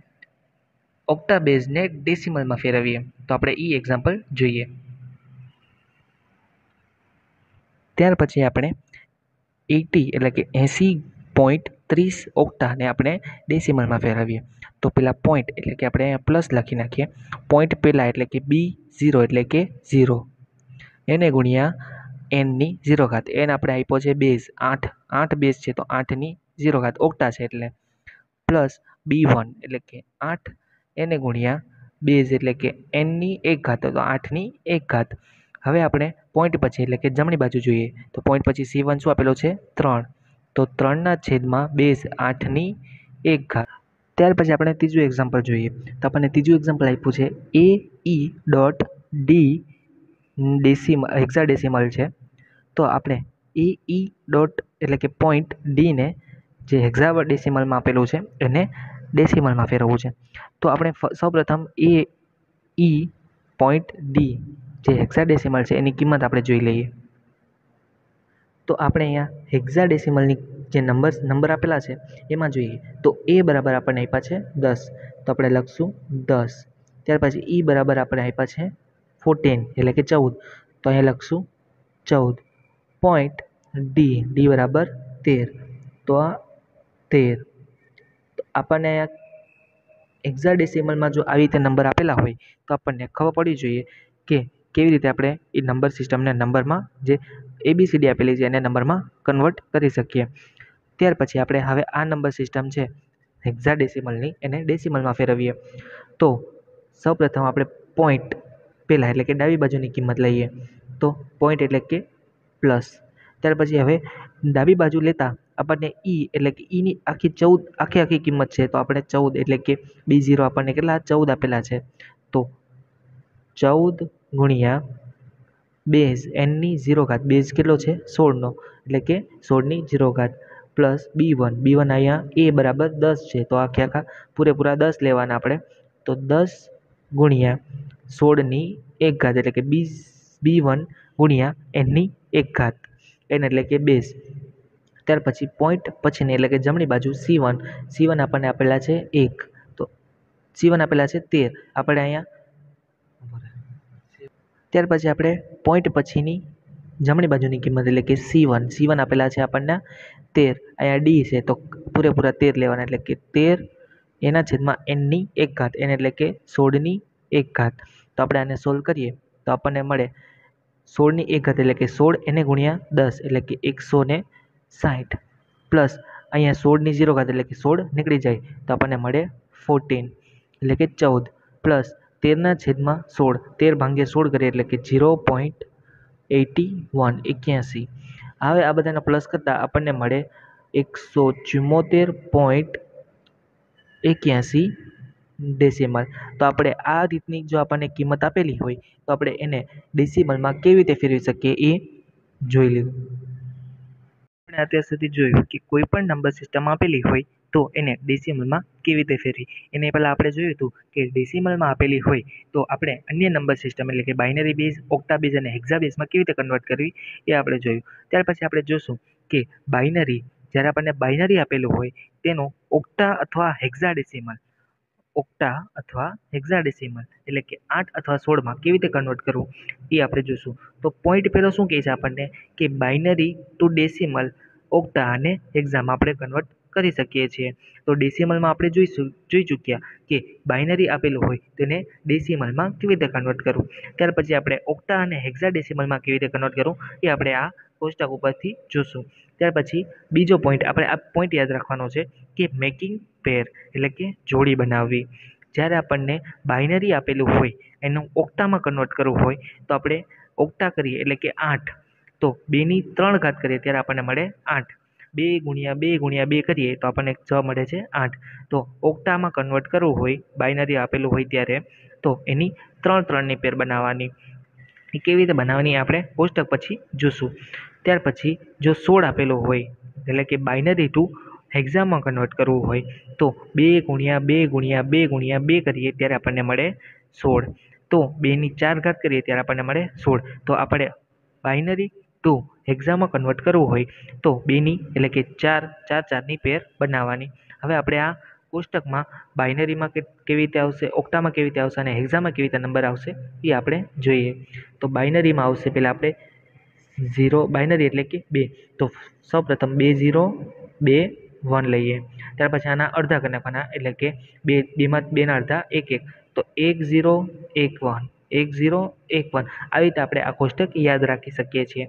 ઓક્ટા બેઝને ડેસિમલમાં ફેરવીએ તો આપણે ઈ એક્ઝામ્પલ જોઈએ ત્યાર પછી આપણે એટી એટલે કે એંસી પોઈન્ટ ત્રીસ ઓક્ટાને આપણે ડેસિમલમાં ફેરવીએ તો પેલા પોઈન્ટ એટલે કે આપણે પ્લસ લખી નાખીએ પોઈન્ટ પહેલાં એટલે કે બી ઝીરો એટલે કે ઝીરો એને ગુણ્યા એનની ઝીરો ઘાત એન આપણે આપ્યો છે બેઝ આઠ આઠ બેઝ છે તો આઠની ઝીરો ઘાત ઓક્ટા છે એટલે પ્લસ બી વન એટલે કે આઠ એને ગુણ્યા બેઝ એટલે કે એનની એક ઘાત તો આઠની એક ઘાત હવે આપણે પોઈન્ટ પછી એટલે કે જમણી બાજુ જોઈએ તો પોઈન્ટ પછી સી વન શું આપેલો છે ત્રણ તો ત્રણના છેદમાં બેઝ આઠની એક ઘાત ત્યાર પછી આપણે ત્રીજું એક્ઝામ્પલ જોઈએ તો આપણને ત્રીજું એક્ઝામ્પલ આપ્યું છે A E dot D decimal hexadecimal છે તો આપણે એ ઈ ડોટ એટલે કે પોઈન્ટ ડીને જે હેક્ઝા ડેસિમલમાં આપેલું છે એને ડેસિમલમાં ફેરવવું છે તો આપણે સૌપ્રથમ એ ઈ પોઈન્ટ ડી જે હેક્સાડેસિમલ છે એની કિંમત આપણે જોઈ લઈએ તો આપણે અહીંયા હેક્સાડેસિમલની જે નંબર નંબર આપેલા છે એમાં જોઈએ તો એ બરાબર આપણને આપ્યા છે દસ તો આપણે લખશું દસ ત્યાર પછી ઈ બરાબર આપણે આપ્યા છે ફોર્ટીન એટલે કે ચૌદ તો અહીંયા લખશું ચૌદ પોઈન્ટ ડી ડી બરાબર તેર તો આ તેર આપણને હેક્સાડેસિમલમાં જો આવી રીતે નંબર આપેલા હોય તો આપણને ખબર પડવી જોઈએ કે કેવી રીતે આપણે એ નંબર સિસ્ટમને નંબરમાં જે એબીસીડી આપેલી છે એને નંબરમાં કન્વર્ટ કરી શકીએ ત્યાર પછી આપણે હવે આ નંબર સિસ્ટમ છે હેક્સાડેસિમલની એને ડેસિમલમાં ફેરવીએ તો સૌપ્રથમ આપણે પોઈન્ટ પહેલાં એટલે કે ડાબી બાજુની કિંમત લઈએ તો પોઈન્ટ એટલે કે પ્લસ ત્યાર પછી હવે ડાબી બાજુ લેતા આપણને ઈ એટલે કે ઇની આખી ચૌદ આખી આખી કિંમત છે તો આપણે ચૌદ એટલે કે બી ઝીરો આપણને કેટલા ચૌદ આપેલા છે તો ચૌદ ગુણ્યા બેઝ એનની ઝીરો ઘાત બેઝ કેટલો છે સોળનો એટલે કે સોળની ઝીરો ઘાત plus B one B one અહીંયા એ બરાબર દસ છે તો આખે આખા પૂરેપૂરા દસ લેવાના આપણે તો દસ ગુણ્યા સોળની એક ઘાત એટલે કે બી બી વન ગુણ્યા એનની એક ઘાત એન એટલે કે બેઝ ત્યાર પછી પોઈન્ટ પછીની એટલે કે જમણી બાજુ સી વન સી વન આપણને આપેલા છે એક તો સી વન આપેલા છે તેર આપણે અહીંયા ત્યાર પછી આપણે પોઈન્ટ પછીની જમણી બાજુની કિંમત એટલે કે સી વન સી વન આપેલા છે આપણને તેર અહીંયા ડી છે તો પૂરેપૂરા તેર લેવાના એટલે કે તેર એના છેદમાં એનની એક ઘાત એને એટલે કે સોળની એક ઘાત તો આપણે આને સોલ્વ કરીએ તો આપણને મળે સોળની એક ઘાત એટલે કે સોળ એને ગુણ્યા દસ એટલે કે એકસો ને સાઠ પ્લસ અહીંયા સોળની ઝીરો ઘાત એટલે કે સોળ નીકળી જાય તો આપણને મળે ફોર્ટીન એટલે કે ચૌદ પ્લસ તેરના છેદમાં સોળ તેર ભાગ્યા સોળ કરીએ એટલે કે ઝીરો પોઈન્ટ એટી વન એક્યાસી હવે આ બધાના પ્લસ કરતાં આપણને મળે એકસો ચુમ્મોતેર પોઈન્ટ એક્યાસી ડેસિમલ તો આપણે આ રીતની જો આપણને કિંમત આપેલી હોય તો આપણે એને ડેસિમલમાં કેવી રીતે ફેરવી શકીએ એ જોઈ લીધું આપણે અત્યાર સુધી જોયું કે કોઈ પણ નંબર સિસ્ટમ આપેલી હોય તો એને ડેસિમલમાં કેવી રીતે ફેરવી એને પહેલાં આપણે જોયું હતું કે ડેસિમલમાં આપેલી હોય તો આપણે અન્ય નંબર સિસ્ટમ એટલે કે બાઇનરી બેઝ ઓક્ટા બેઝ અને હેક્ઝા બેઝમાં કેવી રીતે કન્વર્ટ કરવી એ આપણે જોયું ત્યાર પછી આપણે જોશું કે બાઇનરી જ્યારે આપણને બાઇનરી આપેલું હોય તેનો ઓક્ટા અથવા હેક્ઝા ડેસિમલ ઓક્ટા અથવા હેક્સાડેસિમલ એટલે કે આઠ અથવા સોળમાં કેવી રીતે કન્વર્ટ કરવું એ આપણે જોઈશું તો પોઈન્ટ પહેલો શું કહે છે આપણને કે બાઇનરી ટુ ડેસિમલ ઓક્ટા અને હેક્ઝામાં આપણે કન્વર્ટ કરી શકીએ છીએ તો ડેસિમલમાં આપણે જોઈશું જોઈ ચૂક્યા કે બાઇનરી આપેલું હોય તેને ડેસિમલમાં કેવી રીતે કન્વર્ટ કરવું ત્યાર પછી આપણે ઓક્ટા અને હેક્ઝા કેવી રીતે કન્વર્ટ કરવું એ આપણે આ કોષ્ટક ઉપરથી જોશું ત્યાર પછી બીજો પોઈન્ટ આપણે આ પોઈન્ટ યાદ રાખવાનો છે કે મેકિંગ પેર એટલે કે જોડી બનાવવી જ્યારે આપણને બાઇનરી આપેલું હોય એનું ઓક્ટામાં કન્વર્ટ કરવું હોય તો આપણે ઓક્ટા કરીએ એટલે કે આઠ તો બેની ત્રણ ઘાત કરીએ ત્યારે આપણને મળે આઠ બે ગુણ્યા બે ગુણ્યા બે કરીએ તો આપણને છ મળે છે આઠ તો ઓક્ટામાં કન્વર્ટ કરવું હોય બાઇનરી આપેલું હોય ત્યારે તો એની ત્રણ ત્રણની પેર બનાવવાની એ કેવી રીતે બનાવવાની આપણે કોષ્ટક પછી જોશું ત્યાર પછી જો સોળ આપેલો હોય એટલે કે બાઇનરી ટુ એક્ઝામમાં કન્વર્ટ કરવું હોય તો બે ગુણ્યા બે ગુણ્યા બે ગુણ્યા બે કરીએ ત્યારે આપણને મળે સોળ તો બેની ચાર ઘાત કરીએ ત્યારે આપણને મળે સોળ તો આપણે બાઇનરી ટુ એક્ઝામમાં કન્વર્ટ કરવું હોય તો બેની એટલે કે ચાર ચાર ચારની પેર બનાવવાની હવે આપણે આ કોષ્ટકમાં બાઇનરીમાં કેવી રીતે આવશે ઓક્ટામાં કેવી રીતે આવશે અને એક્ઝામમાં કેવી રીતે નંબર આવશે એ આપણે જોઈએ તો બાઇનરીમાં આવશે પહેલાં આપણે ઝીરો બાઇનરી એટલે કે બે તો સૌપ્રથમ બે ઝીરો બે વન લઈએ ત્યાર પછી આના અડધા કરી એટલે કે બે બેમાં બેના અડધા એક એક તો એક ઝીરો એક વન એક ઝીરો એક વન આવી રીતે આપણે આ કોષ્ટક યાદ રાખી શકીએ છીએ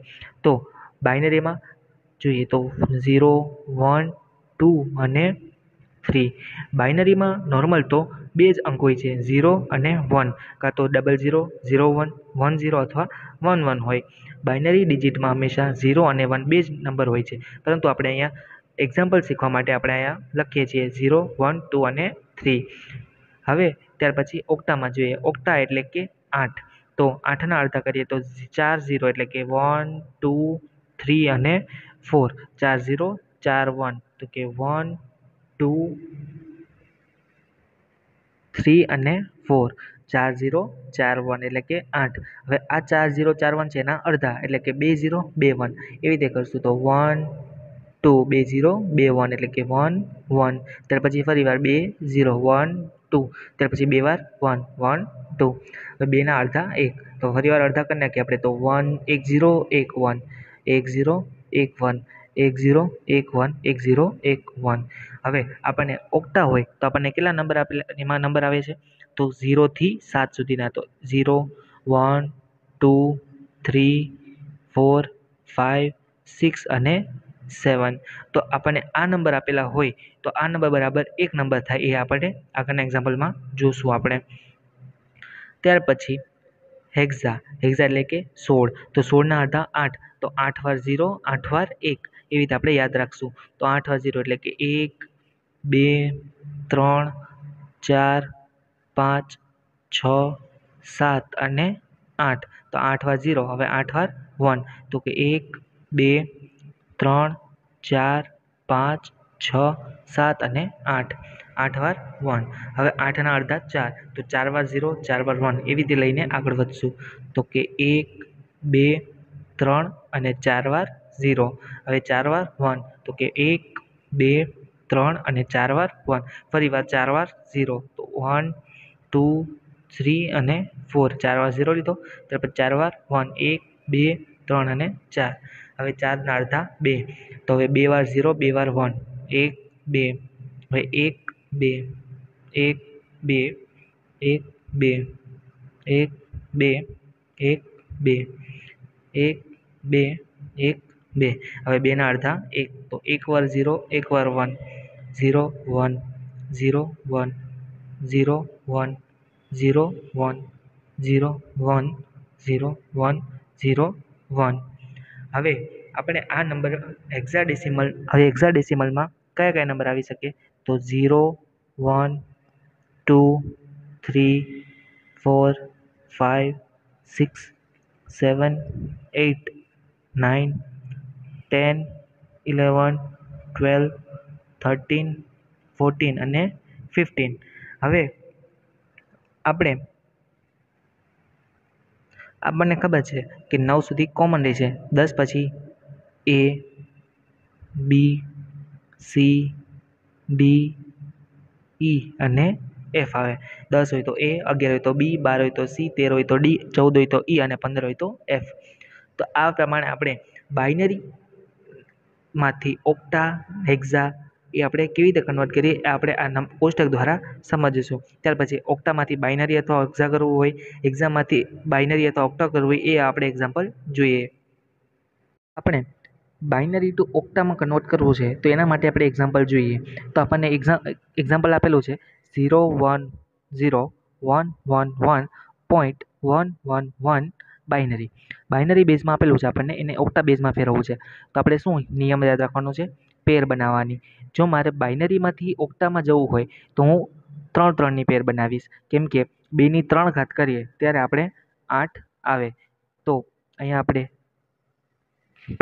તો બાઇનરીમાં જોઈએ તો ઝીરો વન ટુ અને થ્રી બાઇનરીમાં નોર્મલ તો બે જ અંક હોય છે ઝીરો અને વન કાં તો double zero zero one one zero અથવા વન વન હોય બાઇનરી ડિજિટમાં હંમેશા ઝીરો અને વન બે જ નંબર હોય છે પરંતુ આપણે અહીંયા ಎಕ್ಸಾಮ್ಪಲ್ ಸಿಖ್ವಾ ಮಾಟೇ ಆಪڑے ಆಯಾ ಲಖ್ಖಿಯೇ ಚೇ 0 1 2 ಅನೆ 3 ಹವೆ ತ્યારಪಚಿ ऑक्टಾಮಾ ಜಾಯೇ ऑक्टಾ ಎಟ್ಲೆಕೆ 8 ತೋ 8 ನ ಅರ್ಧಾ ಕರಿಯೇ ತೋ 4 0 ಎಟ್ಲೆಕೆ 1 2 3 ಅನೆ 4 4 0 4 1 ತೋಕೆ 1 2 3 ಅನೆ 4 4 0 4 1 ಎಟ್ಲೆಕೆ 8 ಹವೆ ಆ 4 0 4 1 चे ना ಅರ್ಧಾ ಎಟ್ಲೆಕೆ 2 0 2 1 ಏವಿದೇ ಕರುಸೋ ತೋ 1 ટુ બે ઝીરો બે વન એટલે કે વન વન ત્યાર પછી ફરી વાર બે ઝીરો વન ટુ ત્યાર પછી બે વાર વન વન ટુ બેના અડધા એક તો ફરી વાર અડધા કરી નાખીએ આપણે તો વન એક ઝીરો એક વન એક ઝીરો એક વન એક ઝીરો એક વન એક ઝીરો એક વન હવે આપણને ઓક્ટા હોય તો આપણને કેટલા નંબર આપેલા એમાં નંબર આવે છે તો ઝીરોથી સાત સુધીના તો zero one two three four five six અને સેવન તો આપણને આ નંબર આપેલા હોય તો આ નંબર બરાબર એક નંબર થાય એ આપણે આગળના એક્ઝામ્પલમાં જોશું આપણે ત્યાર પછી હેક્ઝા હેક્ઝા એટલે કે સોળ તો સોળના અડધા આઠ તો આઠ વાર ઝીરો આઠ વાર એક એવી રીતે આપણે યાદ રાખશું તો આઠ વાર ઝીરો એટલે કે એક બે ત્રણ ચાર પાંચ છ સાત અને આઠ તો આઠ વાર ઝીરો હવે આઠ વાર વન તો કે એક બે ત્રણ ચાર પાંચ છ સાત અને આઠ આઠ વાર વન હવે આઠના અડધા ચાર તો ચાર વાર ઝીરો ચાર વાર વન એવી રીતે લઈને આગળ વધશું તો કે એક બે ત્રણ અને ચાર વાર ઝીરો હવે ચાર વાર વન તો કે એક બે ત્રણ અને ચાર વાર વન ફરી વાર ચાર વાર ઝીરો તો વન ટુ થ્રી અને ફોર ચાર વાર ઝીરો લીધો ત્યાર પછી ચાર વાર વન એક બે ત્રણ અને ચાર હવે ચારના અડધા બે તો હવે બે વાર ઝીરો બે વાર વન એક બે હવે એક બે એક બે એક બે એક બે એક બે એક બે એક બે હવે બેના અડધા એક તો એક વાર ઝીરો એક વાર one zero one zero one zero one zero one zero one zero one zero one હવે આપણે આ નંબર હેક્સાડેસિમલ હવે હેક્સાડેસિમલમાં કયા કયા નંબર આવી શકે તો zero one two three four five six seven eight nine ten eleven twelve thirteen fourteen અને ફિફ્ટીન હવે આપણે આપણને ખબર છે કે નવ સુધી કોમન છે દસ પછી એ બી સી ડી ઈ અને એફ આવે દસ હોય તો એ અગિયાર હોય તો બી બાર હોય તો સી તેર હોય તો ડી ચૌદ હોય તો ઈ e અને પંદર હોય તો એફ તો આ પ્રમાણે આપણે બાઇનરીમાંથી ઓક્ટા હેક્ઝા એ આપણે કેવી રીતે કન્વર્ટ કરીએ એ આપણે આ કોષ્ટક દ્વારા સમજીશું ત્યાર પછી ઓક્ટામાંથી બાઇનરી અથવા ઓક્ઝા કરવું હોય એક્ઝામમાંથી બાઇનરી અથવા ઓક્ટા કરવું હોય એ આપણે એક્ઝામ્પલ જોઈએ આપણે બાઇનરી ટુ ઓક્ટામાં કન્વર્ટ કરવું છે તો એના માટે આપણે એક્ઝામ્પલ જોઈએ તો આપણને એક્ઝામ એક્ઝામ્પલ આપેલું છે zero one zero one one one point one one one binary binary બેઝમાં આપેલું છે આપણને એને ઓક્ટા બેઝમાં ફેરવવું છે તો આપણે શું નિયમ યાદ રાખવાનો છે પેર બનાવવાની જો મારે બાઇનરીમાંથી ઓક્ટામાં જવું હોય તો હું ત્રણ ત્રણની પેર બનાવીશ કેમ કે બેની ત્રણ ઘાત કરીએ ત્યારે આપણે આઠ આવે તો અહીંયા આપણે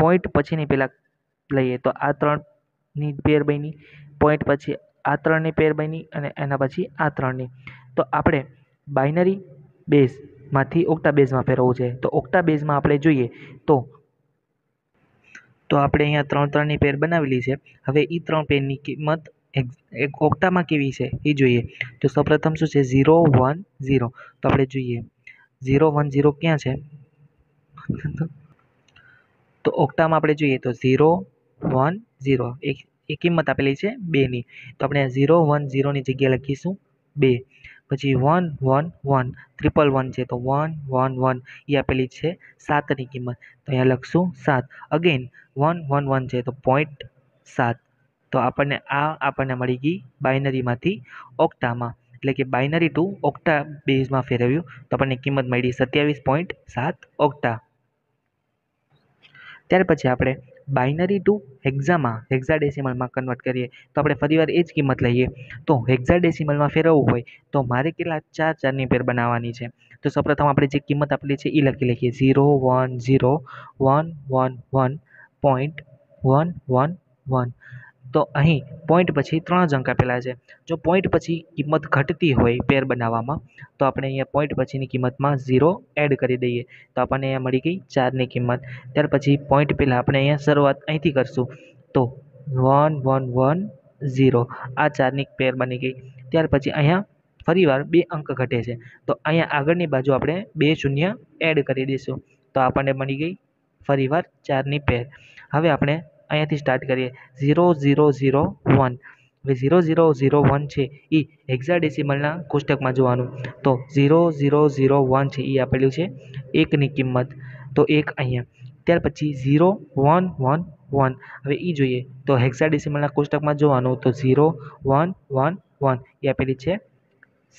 પોઈન્ટ પછીની પહેલાં લઈએ તો આ ત્રણની પેર બની પોઈન્ટ પછી આ ત્રણની પેર બની અને એના પછી આ ત્રણની તો આપણે બાઇનરી બેઝમાંથી ઓક્ટા બેઝમાં ફેરવવું છે તો ઓક્ટા બેઝમાં આપણે જોઈએ તો તો આપણે અહીંયા ત્રણ ત્રણની પેર બનાવેલી છે હવે એ ત્રણ પેરની કિંમત એક ઓક્ટામાં કેવી છે એ જોઈએ તો સૌપ્રથમ શું છે ઝીરો વન ઝીરો તો આપણે જોઈએ ઝીરો વન ઝીરો ક્યાં છે તો ઓક્ટામાં આપણે જોઈએ તો ઝીરો વન ઝીરો એ કિંમત આપેલી છે બેની તો આપણે ઝીરો વન ઝીરોની જગ્યાએ લખીશું બે પછી one one one triple one છે તો વન વન વન એ આપેલી છે સાતની કિંમત તો અહીંયા લખશું સાત અગેન વન વન વન છે તો પોઈન્ટ સાત તો આપણને આ આપણને મળી ગઈ બાઇનરીમાંથી ઓક્ટામાં એટલે કે બાઇનરી ટુ ઓક્ટા બેઝમાં ફેરવ્યું તો આપણને કિંમત મળી સત્યાવીસ પોઈન્ટ સાત ઓક્ટા ત્યાર પછી આપણે બાઇનરી ટુ હેક્ઝામાં હેક્ઝાડેસિમલમાં કન્વર્ટ કરીએ તો આપણે ફરીવાર એ જ કિંમત લઈએ તો હેક્ઝાડેસિમલમાં ફેરવવું હોય તો મારે કેટલા ચાર ચારની પેર બનાવવાની છે તો સૌપ્રથમ આપણે જે કિંમત આપેલી છે એ લખી લખીએ zero one zero one one one point one one one તો અહીં પોઈન્ટ પછી ત્રણ જ અંક આપેલા છે જો પોઈન્ટ પછી કિંમત ઘટતી હોય પેર બનાવવામાં તો આપણે અહીંયા પોઈન્ટ પછીની કિંમતમાં ઝીરો એડ કરી દઈએ તો આપણને અહીંયા મળી ગઈ ચારની કિંમત ત્યાર પછી પોઈન્ટ પહેલાં આપણે અહીંયા શરૂઆત અહીંથી કરીશું તો વન વન વન ઝીરો આ ચારની પેર બની ગઈ ત્યાર પછી અહીંયા ફરીવાર બે અંક ઘટે છે તો અહીંયા આગળની બાજુ આપણે બે શૂન્ય એડ કરી દઈશું તો આપણને મળી ગઈ ફરીવાર ચારની પેર હવે આપણે અહીંયાથી સ્ટાર્ટ કરીએ ઝીરો ઝીરો ઝીરો વન હવે ઝીરો ઝીરો ઝીરો વન છે એ હેક્ઝાડેસિમલના કોષ્ટકમાં જોવાનું તો ઝીરો ઝીરો ઝીરો વન છે એ આપેલું છે એકની કિંમત તો એક અહીંયા ત્યાર પછી ઝીરો વન વન વન હવે એ જોઈએ તો હેક્સાડેસિમલના કોષ્ટકમાં જોવાનું તો ઝીરો વન વન વન એ આપેલી છે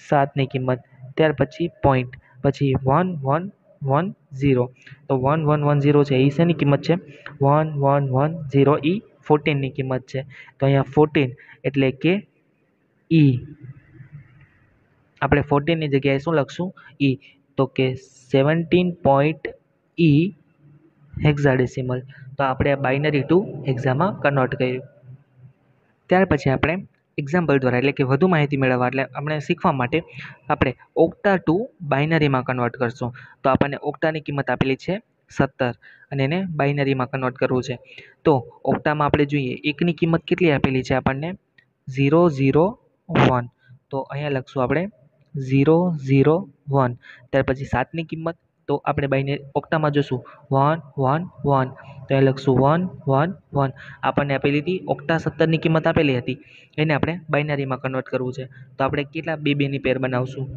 સાતની કિંમત ત્યાર પછી પોઈન્ટ પછી વન વન વન ઝીરો તો વન વન વન ઝીરો છે એ શેની કિંમત છે one one one zero E ફોર્ટીનની કિંમત છે તો અહીંયા ફોર્ટીન એટલે કે ઈ આપણે ફોર્ટીનની જગ્યાએ શું લખશું ઈ તો કે સેવન્ટીન પોઈન્ટ ઈ હેક્ઝાડેસિમલ તો આપણે આ બાઇનરી ટુ હેક્ઝામાં કન્વર્ટ કર્યું ત્યાર પછી આપણે એક્ઝામ્પલ દ્વારા એટલે કે વધુ માહિતી મેળવવા એટલે આપણે શીખવા માટે આપણે ઓક્ટા ટુ બાઇનરીમાં કન્વર્ટ કરશું તો આપણને ઓક્ટાની કિંમત આપેલી છે સત્તર અને એને બાઇનરીમાં કન્વર્ટ કરવું છે તો ઓક્ટામાં આપણે જોઈએ એકની કિંમત કેટલી આપેલી છે આપણને ઝીરો ઝીરો વન તો અહીંયા લખશું આપણે ઝીરો ઝીરો વન ત્યાર પછી સાતની કિંમત તો આપણે બાઈને ઓક્ટામાં જોશું વન વન વન તો અહીં લખશું વન વન વન આપણને આપેલી હતી ઓક્ટા સત્તરની કિંમત આપેલી હતી એને આપણે બાઇનરીમાં કન્વર્ટ કરવું છે તો આપણે કેટલા બે બેની પેર બનાવશું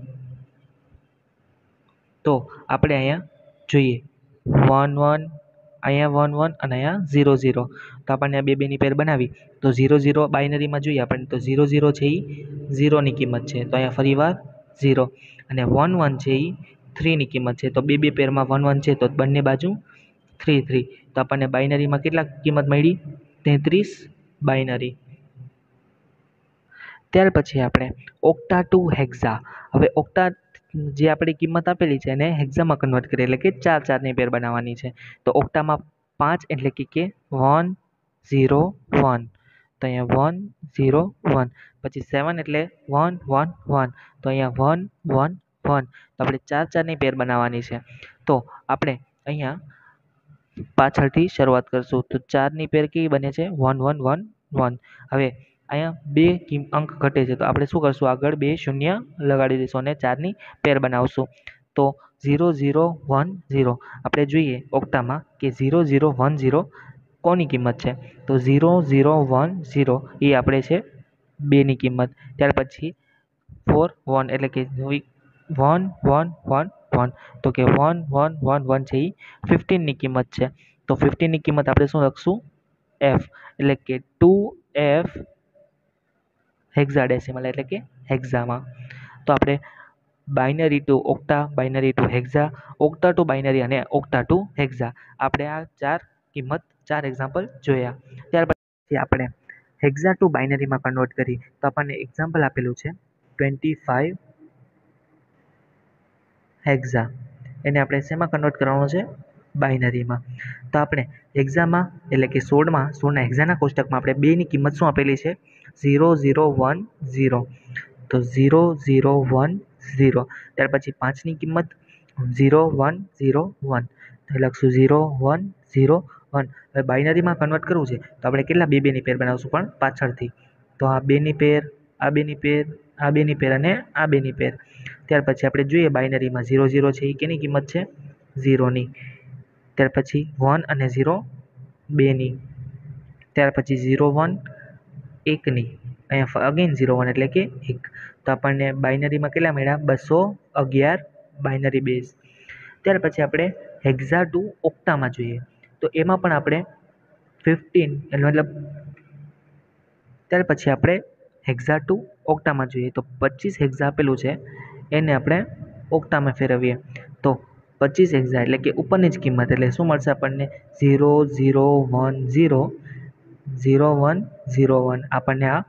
તો આપણે અહીંયા જોઈએ વન વન અહીંયા વન વન અને અહીંયા ઝીરો ઝીરો તો આપણને આ બે બેની પેર બનાવી તો ઝીરો ઝીરો બાઇનરીમાં જોઈએ આપણને તો ઝીરો ઝીરો છે એ ઝીરોની કિંમત છે તો અહીંયા ફરી વાર ઝીરો અને વન વન છે એ થ્રીની કિંમત છે તો બે બે પેરમાં વન વન છે તો બંને બાજુ થ્રી થ્રી તો આપણને બાઇનરીમાં કેટલા કિંમત મળી તેત્રીસ બાઇનરી ત્યાર પછી આપણે ઓક્ટા ટુ હેક્ઝા હવે ઓક્ટા જે આપણી કિંમત આપેલી છે એને હેક્ઝામાં કન્વર્ટ કરીએ એટલે કે ચાર ચારની પેર બનાવવાની છે તો ઓક્ટામાં પાંચ એટલે કે વન ઝીરો વન તો અહીંયા વન ઝીરો વન પછી સેવન એટલે વન વન વન તો અહીંયા વન વન વન તો આપણે ચાર ચારની પેર બનાવવાની છે તો આપણે અહીંયા પાછળથી શરૂઆત કરીશું તો ચારની પેર કઈ બને છે વન વન વન વન હવે અહીંયા બે અંક ઘટે છે તો આપણે શું કરીશું આગળ બે શૂન્ય લગાડી દઈશું અને ચારની પેર બનાવશું તો ઝીરો ઝીરો વન ઝીરો આપણે જોઈએ ઓક્ટામાં કે ઝીરો ઝીરો વન ઝીરો કોની કિંમત છે તો ઝીરો ઝીરો વન ઝીરો એ આપણે છે બેની કિંમત ત્યાર પછી ફોર વન એટલે કે વન વન વન વન તો કે વન વન વન વન છે એ ફિફ્ટીનની કિંમત છે તો ફિફ્ટીનની કિંમત આપણે શું લખીશું એફ એટલે કે ટુ એફ હેક્ઝાડેસિમલ એટલે કે હેક્ઝામાં તો આપણે binary to octa binary to hexa octa to binary અને ઓક્ટા ટુ હેક્ઝા આપણે આ ચાર કિંમત ચાર એક્ઝામ્પલ જોયા ત્યાર પછી આપણે હેક્ઝા ટુ બાઇનરીમાં કન્વર્ટ કરી તો આપણને એક્ઝામ્પલ આપેલું છે ટ્વેન્ટી ફાઇવ હેક્ઝા એને આપણે શેમાં કન્વર્ટ કરવાનો છે બાઇનરીમાં તો આપણે એક્ઝામાં એટલે કે સોળમાં સોળના એક્ઝાના કોષ્ટકમાં આપણે બેની કિંમત શું આપેલી છે ઝીરો ઝીરો વન ઝીરો તો ઝીરો ઝીરો વન ઝીરો ત્યાર પછી પાંચની કિંમત ઝીરો વન ઝીરો વન લખશું ઝીરો વન ઝીરો વન હવે બાઇનરીમાં કન્વર્ટ કરવું છે તો આપણે કેટલા બે બેની પેર બનાવશું પણ પાછળથી તો આ બેની પેર આ બેની પેર આ બેની પેર અને આ બેની પેર ત્યાર પછી આપણે જોઈએ બાઇનરીમાં ઝીરો ઝીરો છે એ કેની કિંમત છે ઝીરોની ત્યાર પછી વન અને ઝીરો બેની ત્યાર પછી ઝીરો વન એકની અહીંયા અગેન ઝીરો વન એટલે કે એક તો આપણને બાઇનરીમાં કેટલા મળ્યા બસો અગિયાર બાઇનરી બેઝ ત્યાર પછી આપણે હેક્ઝા ટુ ઓક્ટામાં જોઈએ તો એમાં પણ આપણે ફિફ્ટીન એટલે મતલબ ત્યાર પછી આપણે હેક્ઝા ટુ ઓક્ટામાં જોઈએ તો પચીસ હેક્ઝા આપેલું છે એને આપણે ઓક્ટામાં ફેરવીએ તો પચીસ હેક્ઝા એટલે કે ઉપરની જ કિંમત એટલે શું મળશે આપણને zero zero one zero zero one zero one આપણને આ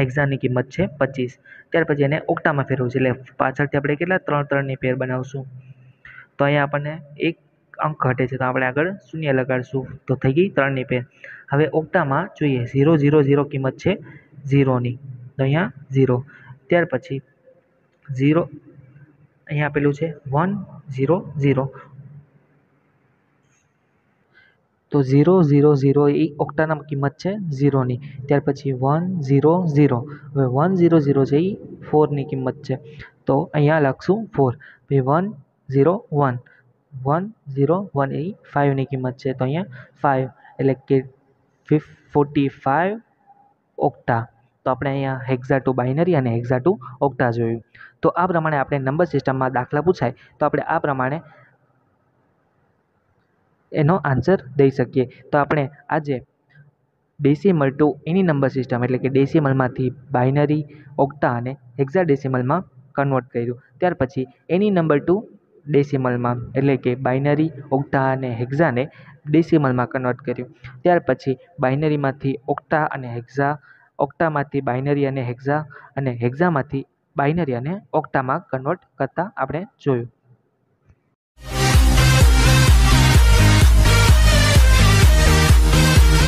હેક્ઝાની કિંમત છે પચીસ ત્યાર પછી એને ઓક્ટામાં ફેરવું છે એટલે પાછળથી આપણે કેટલા ત્રણ ત્રણની પેર બનાવશું તો અહીંયા આપણને એક અંક ઘટે છે તો આપણે આગળ શૂન્ય લગાડીશું તો થઈ ગઈ ત્રણની પેર હવે ઓક્ટામાં જોઈએ ઝીરો ઝીરો ઝીરો કિંમત છે ઝીરોની तो यहां 0 ત્યાર પછી 0 અહીં આપેલું છે 1 0 0 તો 0 0 0 એ ઓક્ટાનોમ કિંમત છે 0 ની ત્યાર પછી 1 0 0 હવે 1 0 0 છે એ 4 ની કિંમત છે તો અહીંયા લખું 4 એ 1 0 1 1 0 1 એ 5 ની કિંમત છે તો અહીંયા 5 એટલે કે 545 ઓક્ટા તો આપણે અહીંયા હેક્ઝા ટુ બાઇનરી અને હેક્ઝા ટુ ઓક્ટા જોયું તો આ પ્રમાણે આપણે નંબર સિસ્ટમમાં દાખલા પૂછાય તો આપણે આ પ્રમાણે એનો આન્સર દઈ શકીએ તો આપણે આજે decimal to any number system એટલે કે ડેસિમલમાંથી બાઇનરી ઓક્ટા અને હેક્ઝા ડેસિમલમાં કન્વર્ટ કર્યું ત્યાર પછી એની નંબર ટુ ડેસિમલમાં એટલે કે બાઇનરી ઓક્ટા અને હેક્ઝાને ડેસિમલમાં કન્વર્ટ કર્યું ત્યાર પછી બાઇનરીમાંથી ઓક્ટા અને હેક્ઝા ઓક્ટામાંથી બાઇનરી અને હેક્ઝા અને હેક્ઝામાંથી બાઇનરી અને ઓક્ટામાં કન્વર્ટ કરતાં આપણે જોયું